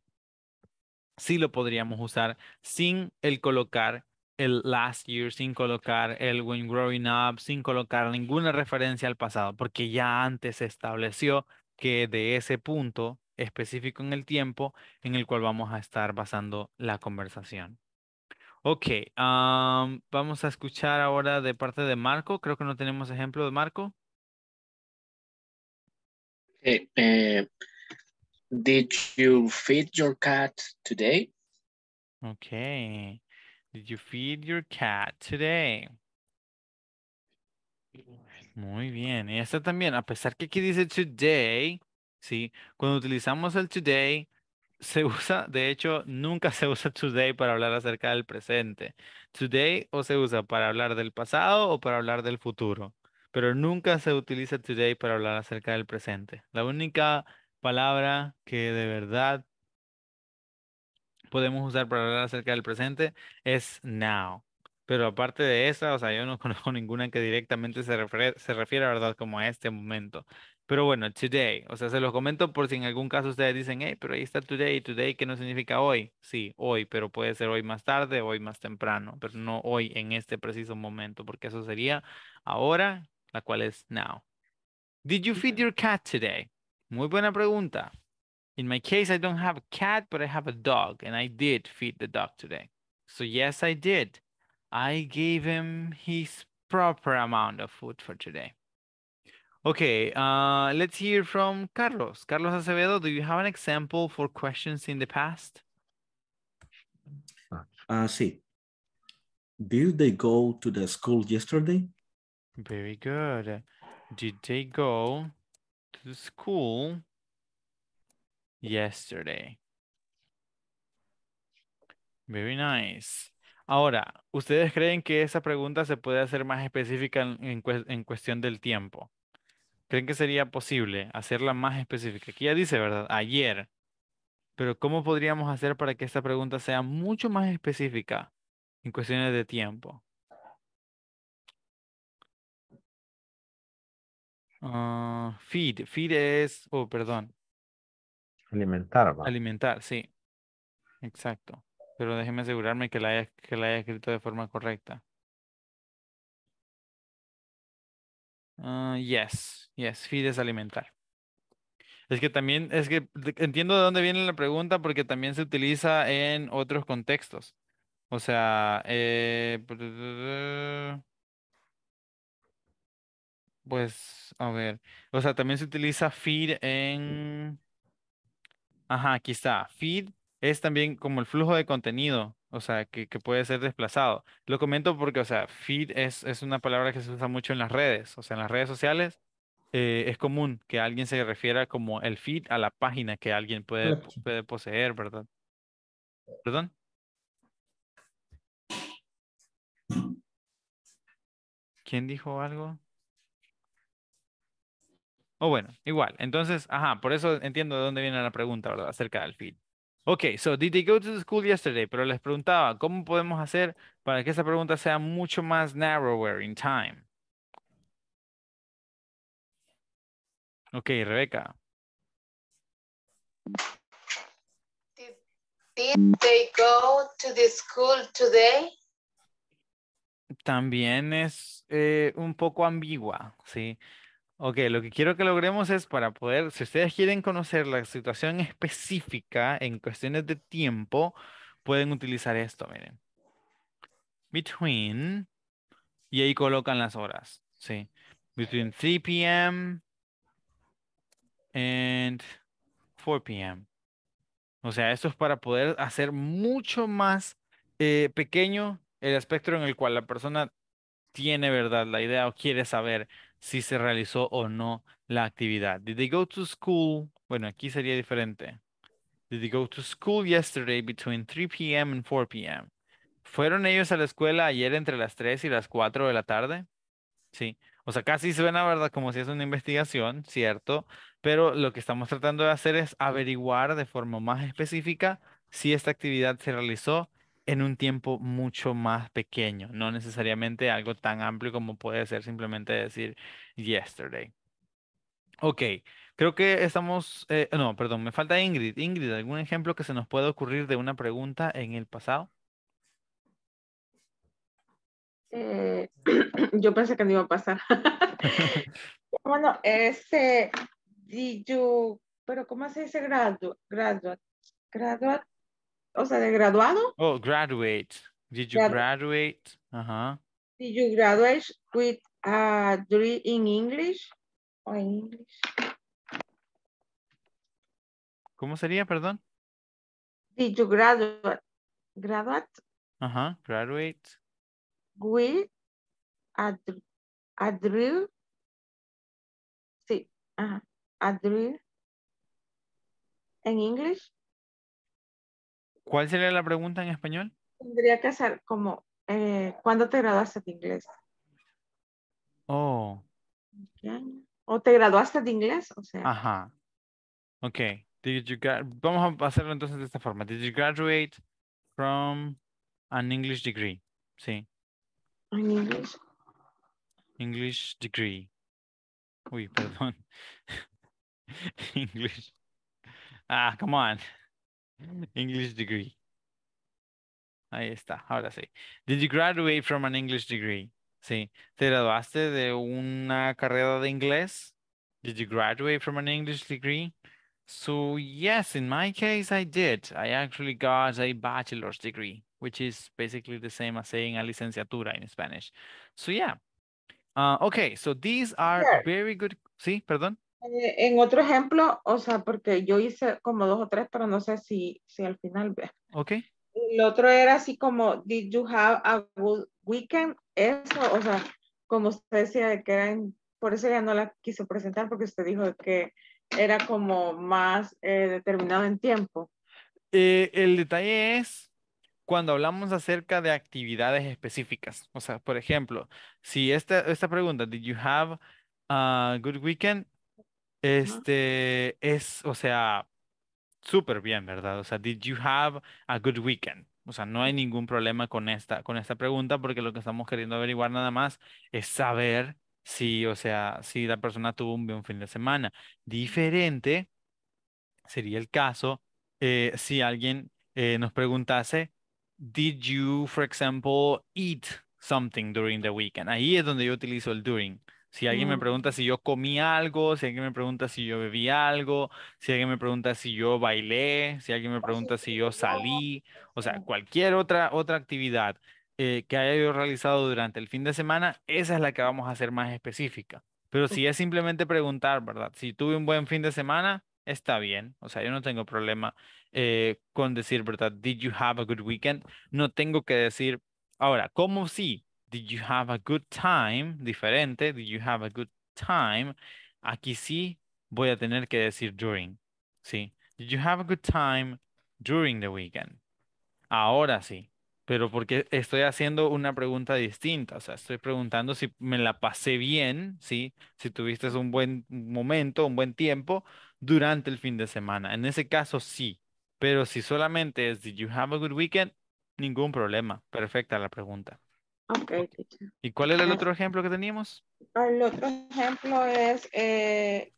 sí lo podríamos usar sin el colocar el Last Year, sin colocar el When Growing Up, sin colocar ninguna referencia al pasado, porque ya antes se estableció que de ese punto específico en el tiempo en el cual vamos a estar basando la conversación. Ok, vamos a escuchar ahora de parte de Marco. Creo que no tenemos ejemplo de Marco. Eh, eh, did you feed your cat today? Okay. Did you feed your cat today? Muy bien. Y esta también, a pesar que aquí dice today, ¿sí? Cuando utilizamos el today, se usa, de hecho, nunca se usa today para hablar acerca del presente. Today o se usa para hablar del pasado o para hablar del futuro, pero nunca se utiliza today para hablar acerca del presente. La única palabra que de verdad podemos usar para hablar acerca del presente es now. Pero aparte de esa, o sea, yo no conozco ninguna que directamente se, refiere, se refiere, ¿verdad? Como a este momento. Pero bueno, today, o sea, se los comento por si en algún caso ustedes dicen, hey, pero ahí está today, today, que no significa hoy. Sí, hoy, pero puede ser hoy más tarde, hoy más temprano, pero no hoy en este preciso momento, porque eso sería ahora, la cual es now. Did you feed your cat today? Muy buena pregunta. In my case, I don't have a cat, but I have a dog, and I did feed the dog today. So yes, I did. I gave him his proper amount of food for today. Okay, uh, let's hear from Carlos. Carlos Acevedo, do you have an example for questions in the past? Uh, see, did they go to the school yesterday? Very good. Did they go to the school yesterday. Very nice. Ahora, ¿ustedes creen que esa pregunta se puede hacer más específica en, cuestión del tiempo? ¿Creen que sería posible hacerla más específica? Aquí ya dice, ¿verdad? Ayer. Pero ¿cómo podríamos hacer para que esta pregunta sea mucho más específica en cuestiones de tiempo? Ah, feed. Feed es, oh, perdón. Alimentar, va. Alimentar, sí. Exacto. Pero déjeme asegurarme que la haya, que la haya escrito de forma correcta. Ah, yes, yes, feed es alimentar. Es que también, es que entiendo de dónde viene la pregunta porque también se utiliza en otros contextos. O sea, eh, pues, a ver, o sea, también se utiliza feed en Ajá, aquí está. Feed es también como el flujo de contenido, o sea, que, puede ser desplazado. Lo comento porque, o sea, feed es, es, una palabra que se usa mucho en las redes, o sea, en las redes sociales. Eh, es común que alguien se refiera como el feed a la página que alguien puede, puede poseer, ¿verdad? ¿Perdón? ¿Quién dijo algo? oh, bueno, igual. Entonces, ajá, por eso entiendo de dónde viene la pregunta, ¿verdad? Acerca del feed. Ok, so did they go to the school yesterday? Pero les preguntaba, ¿cómo podemos hacer para que esa pregunta sea mucho más narrower in time? Ok, Rebeca. Did, they go to the school today? También es eh, un poco ambigua, ¿sí? sí Ok, lo que quiero que logremos es para poder, si ustedes quieren conocer la situación específica en cuestiones de tiempo, pueden utilizar esto, miren. Between, y ahí colocan las horas, sí. Between 3 p.m. and 4 p.m. O sea, esto es para poder hacer mucho más eh, pequeño el espectro en el cual la persona tiene verdad la idea o quiere saber si se realizó o no la actividad. Did they go to school? Bueno, aquí sería diferente. Did they go to school yesterday between 3 p.m. and 4 p.m.? ¿Fueron ellos a la escuela ayer entre las 3 y las 4 de la tarde? Sí. O sea, casi suena, ¿verdad? Como si es una investigación, ¿cierto? Pero lo que estamos tratando de hacer es averiguar de forma más específica si esta actividad se realizó en un tiempo mucho más pequeño, no necesariamente algo tan amplio como puede ser simplemente decir yesterday. Ok, creo que estamos, eh, no, perdón, me falta Ingrid. Ingrid, ¿algún ejemplo que se nos pueda ocurrir de una pregunta en el pasado? Eh, yo pensé que no iba a pasar. bueno, ese, did you, pero ¿cómo se dice graduate? Graduate, graduate o sea, de graduado. Oh, graduate. Did you graduate? Ajá. Did you graduate with a degree in English? O en English. ¿Cómo sería, perdón? Did you graduate? Graduate? Ajá, uh graduate. With a, a degree. Sí, ajá. Uh A degree. En English. ¿Cuál sería la pregunta en español? Tendría que ser como, eh, ¿cuándo te graduaste de inglés? Oh. ¿O te graduaste de inglés? O sea. Ajá. Ok. Vamos a hacerlo entonces de esta forma. Did you graduate from an English degree? Sí. English. English degree. Uy, perdón. English. Ah, come on. English degree. Ahí está, ahora sí. Did you graduate from an English degree? Sí. ¿Te graduaste de una carrera de inglés? Did you graduate from an English degree? So yes, in my case, I did. I actually got a bachelor's degree, which is basically the same as saying a licenciatura in Spanish. So yeah. Uh, okay, so these are very good. Sí, perdón. Eh, en otro ejemplo, o sea, porque yo hice como dos o tres, pero no sé si, si al final. Ok. El otro era así como, did you have a good weekend? Eso, o sea, como usted decía de que era, por eso ya no la quiso presentar porque usted dijo que era como más eh, determinado en tiempo. Eh, el detalle es cuando hablamos acerca de actividades específicas. O sea, por ejemplo, si esta, esta pregunta, did you have a good weekend? Este es, o sea, súper bien, ¿verdad? O sea, did you have a good weekend? O sea, no hay ningún problema con esta, con esta pregunta porque lo que estamos queriendo averiguar nada más es saber si, o sea, si la persona tuvo un buen fin de semana. Diferente sería el caso eh, si alguien eh, nos preguntase, did you, for example, eat something during the weekend? Ahí es donde yo utilizo el during. Si alguien me pregunta si yo comí algo, si alguien me pregunta si yo bebí algo, si alguien me pregunta si yo bailé, si alguien me pregunta si yo salí, o sea, cualquier otra, otra actividad eh, que haya yo realizado durante el fin de semana, esa es la que vamos a hacer más específica. Pero si es simplemente preguntar, ¿verdad? Si tuve un buen fin de semana, está bien. O sea, yo no tengo problema eh, con decir, ¿verdad? Did you have a good weekend? No tengo que decir, ahora, ¿cómo sí? Did you have a good time? Diferente. Did you have a good time? Aquí sí voy a tener que decir during. Sí. Did you have a good time during the weekend? Ahora sí. Pero porque estoy haciendo una pregunta distinta. O sea, estoy preguntando si me la pasé bien, ¿sí? Si tuviste un buen momento, un buen tiempo durante el fin de semana. En ese caso, sí. Pero si solamente es, did you have a good weekend? Ningún problema. Perfecta la pregunta. ¿Y cuál es el eh, otro ejemplo que teníamos? El otro ejemplo es eh,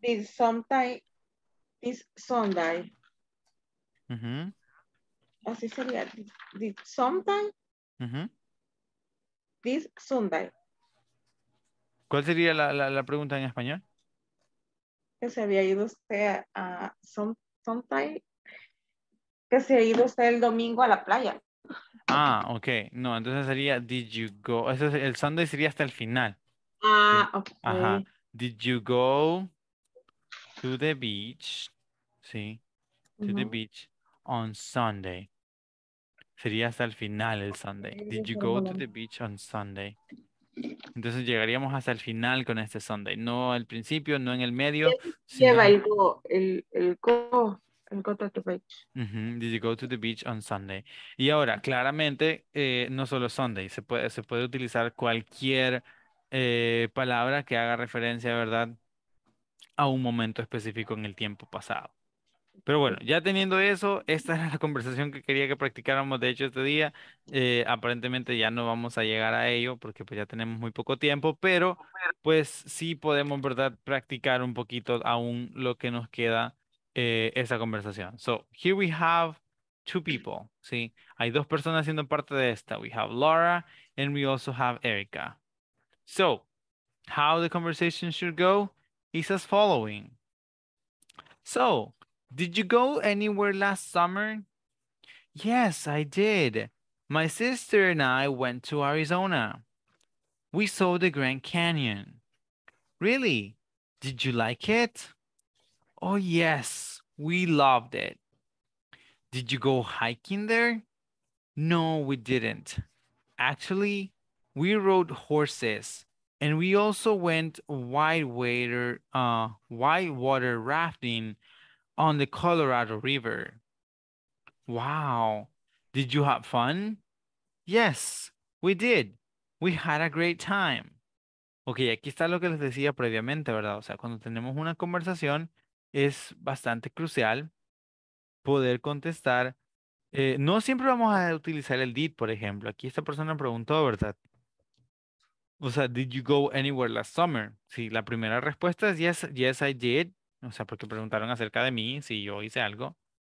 Did this sometime this Sunday. Así sería Did sometime this Sunday. ¿Cuál sería la, la, pregunta en español? Que se había ido usted a, que se ha ido usted el domingo a la playa. Ah, ok. No, entonces sería Did you go? el Sunday sería hasta el final. Ah, ok. Ajá. Did you go to the beach? Sí. To the beach on Sunday. Sería hasta el final el Sunday. Did you go to the beach on Sunday? Entonces llegaríamos hasta el final con este Sunday. No al principio, no en el medio. Lleva el go. El, el go go to the beach. Did you go to the beach on Sunday? Y ahora, claramente, eh, no solo Sunday, se puede, se puede utilizar cualquier eh, palabra que haga referencia, ¿verdad? A un momento específico en el tiempo pasado. Pero bueno, ya teniendo eso, esta era la conversación que quería que practicáramos, de hecho, este día. Eh, aparentemente ya no vamos a llegar a ello porque pues ya tenemos muy poco tiempo, pero pues sí podemos, ¿verdad? Practicar un poquito aún lo que nos queda eh, esa conversación. So here we have two people, ¿sí? Hay dos personas siendo parte de esta. We have Laura and we also have Erica. So, how the conversation should go is as following. So, did you go anywhere last summer? Yes, I did. My sister and I went to Arizona. We saw the Grand Canyon. Really? Did you like it? Oh, yes, we loved it. Did you go hiking there? No, we didn't. Actually, we rode horses and we also went whitewater, water, uh, water rafting on the Colorado River. Wow. Did you have fun? Yes, we did. We had a great time. Ok, aquí está lo que les decía previamente, ¿verdad? O sea, cuando tenemos una conversación, es bastante crucial poder contestar. Eh, no siempre vamos a utilizar el did, por ejemplo. Aquí esta persona preguntó, ¿verdad? O sea, did you go anywhere last summer? Sí, la primera respuesta es yes, yes I did. O sea, porque preguntaron acerca de mí, si yo hice algo.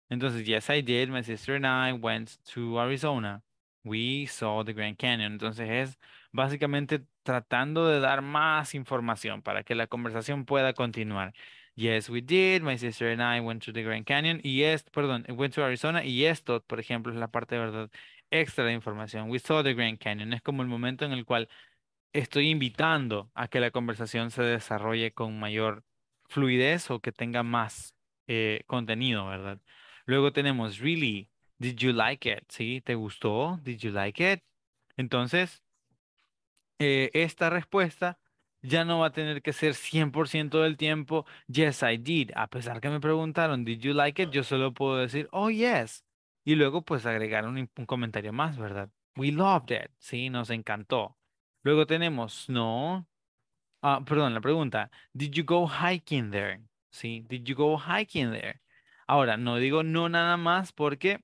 Entonces, yes I did. My sister and I went to Arizona. We saw the Grand Canyon. Entonces es básicamente tratando de dar más información para que la conversación pueda continuar. Yes, we did. My sister and I went to the Grand Canyon. Y perdón, went to Arizona. Y esto, por ejemplo, es la parte de verdad extra de información. We saw the Grand Canyon. Es como el momento en el cual estoy invitando a que la conversación se desarrolle con mayor fluidez o que tenga más eh, contenido, ¿verdad? Luego tenemos really, did you like it? ¿Sí? ¿Te gustó? Did you like it? Entonces, eh, esta respuesta ya no va a tener que ser 100% del tiempo, yes, I did. A pesar que me preguntaron, did you like it? Yo solo puedo decir, oh, yes. Y luego, pues, agregar un, comentario más, ¿verdad? We loved it. Sí, nos encantó. Luego tenemos, no. Ah, perdón, la pregunta. Did you go hiking there? Sí, did you go hiking there? Ahora, no digo no nada más porque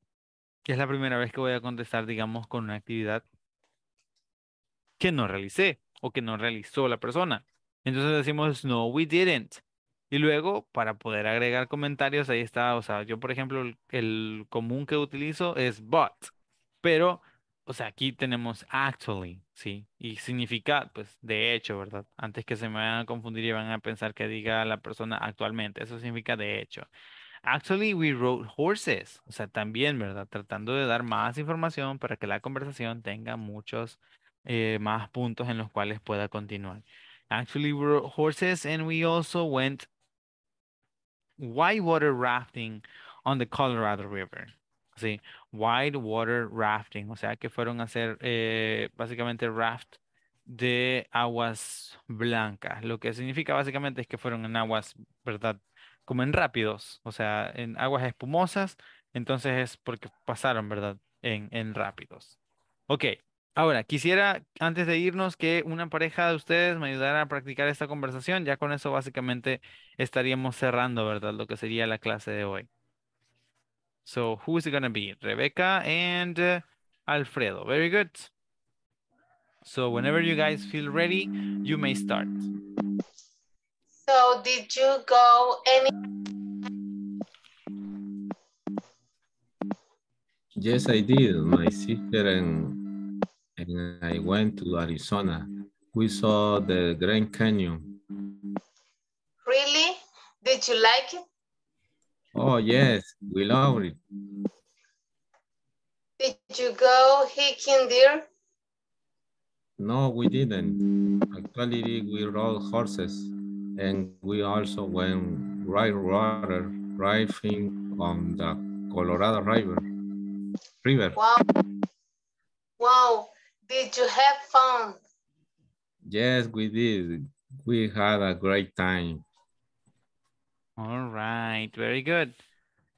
es la primera vez que voy a contestar, digamos, con una actividad que no realicé que no realizó la persona. Entonces decimos, no, we didn't. Y luego, para poder agregar comentarios, ahí está, o sea, yo por ejemplo, el, común que utilizo es but, pero, o sea, aquí tenemos actually, ¿sí? Y significa, pues, de hecho, ¿verdad? Antes que se me vayan a confundir y van a pensar que diga la persona actualmente, eso significa de hecho. Actually, we rode horses, o sea, también, ¿verdad? Tratando de dar más información para que la conversación tenga muchos eh, más puntos en los cuales pueda continuar. Actually, we rode horses and we also went water rafting on the Colorado River. Sí, wide water rafting, o sea que fueron a hacer eh, básicamente raft de aguas blancas. Lo que significa básicamente es que fueron en aguas, ¿verdad? Como en rápidos, o sea, en aguas espumosas. Entonces es porque pasaron, ¿verdad? En, en rápidos. Okay. Ahora, quisiera, antes de irnos, que una pareja de ustedes me ayudara a practicar esta conversación. Ya con eso básicamente estaríamos cerrando, ¿verdad? Lo que sería la clase de hoy. So, who's it going to be? Rebecca and eh, Alfredo. Very good. So, whenever you guys feel ready, you may start. So, did you go any... Yes, I did. My sister and and I went to Arizona. We saw the Grand Canyon. Really? Did you like it? Oh, yes, we loved it. Did you go hiking there? No, we didn't. Actually, we rode horses and we also went right water rafting on the Colorado River. River. Wow. Wow, Did you have fun? Yes, we did. We had a great time. All right, very good.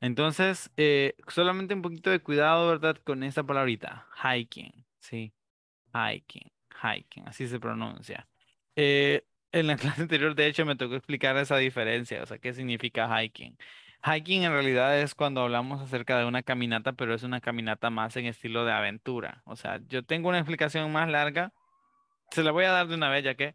Entonces, eh, solamente un poquito de cuidado, ¿verdad? Con esa palabrita, hiking, ¿sí? Hiking, hiking, así se pronuncia. Eh, en la clase anterior, de hecho, me tocó explicar esa diferencia, o sea, qué significa hiking. Hiking en realidad es cuando hablamos acerca de una caminata, pero es una caminata más en estilo de aventura. O sea, yo tengo una explicación más larga, se la voy a dar de una vez ya que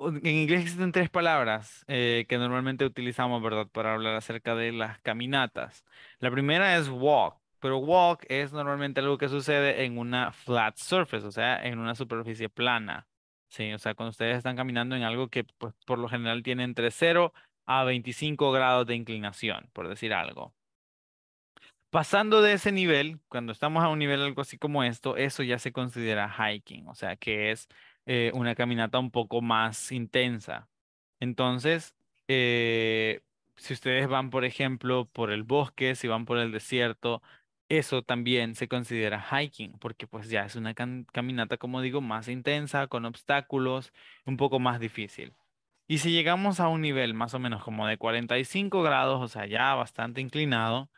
en inglés existen tres palabras eh, que normalmente utilizamos, ¿verdad?, para hablar acerca de las caminatas. La primera es walk, pero walk es normalmente algo que sucede en una flat surface, o sea, en una superficie plana. Sí, o sea, cuando ustedes están caminando en algo que pues, por lo general tiene entre 0 a 25 grados de inclinación, por decir algo. Pasando de ese nivel, cuando estamos a un nivel algo así como esto, eso ya se considera hiking, o sea que es eh, una caminata un poco más intensa. Entonces, eh, si ustedes van, por ejemplo, por el bosque, si van por el desierto, eso también se considera hiking, porque pues ya es una caminata, como digo, más intensa, con obstáculos, un poco más difícil. Y si llegamos a un nivel más o menos como de 45 grados, o sea, ya bastante inclinado,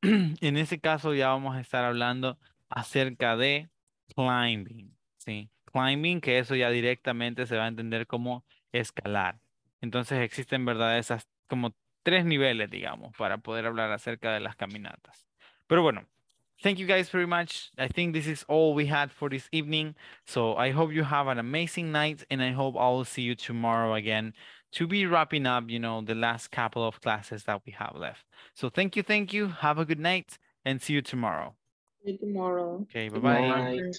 en ese caso ya vamos a estar hablando acerca de climbing, ¿sí? Climbing, que eso ya directamente se va a entender como escalar. Entonces existen, ¿verdad? Esas como tres niveles, digamos, para poder hablar acerca de las caminatas. Pero bueno, thank you guys very much. I think this is all we had for this evening. So I hope you have an amazing night and I hope I will see you tomorrow again to be wrapping up, you know, the last couple of classes that we have left. So thank you, thank you. Have a good night and see you tomorrow. tomorrow. Okay, bye-bye.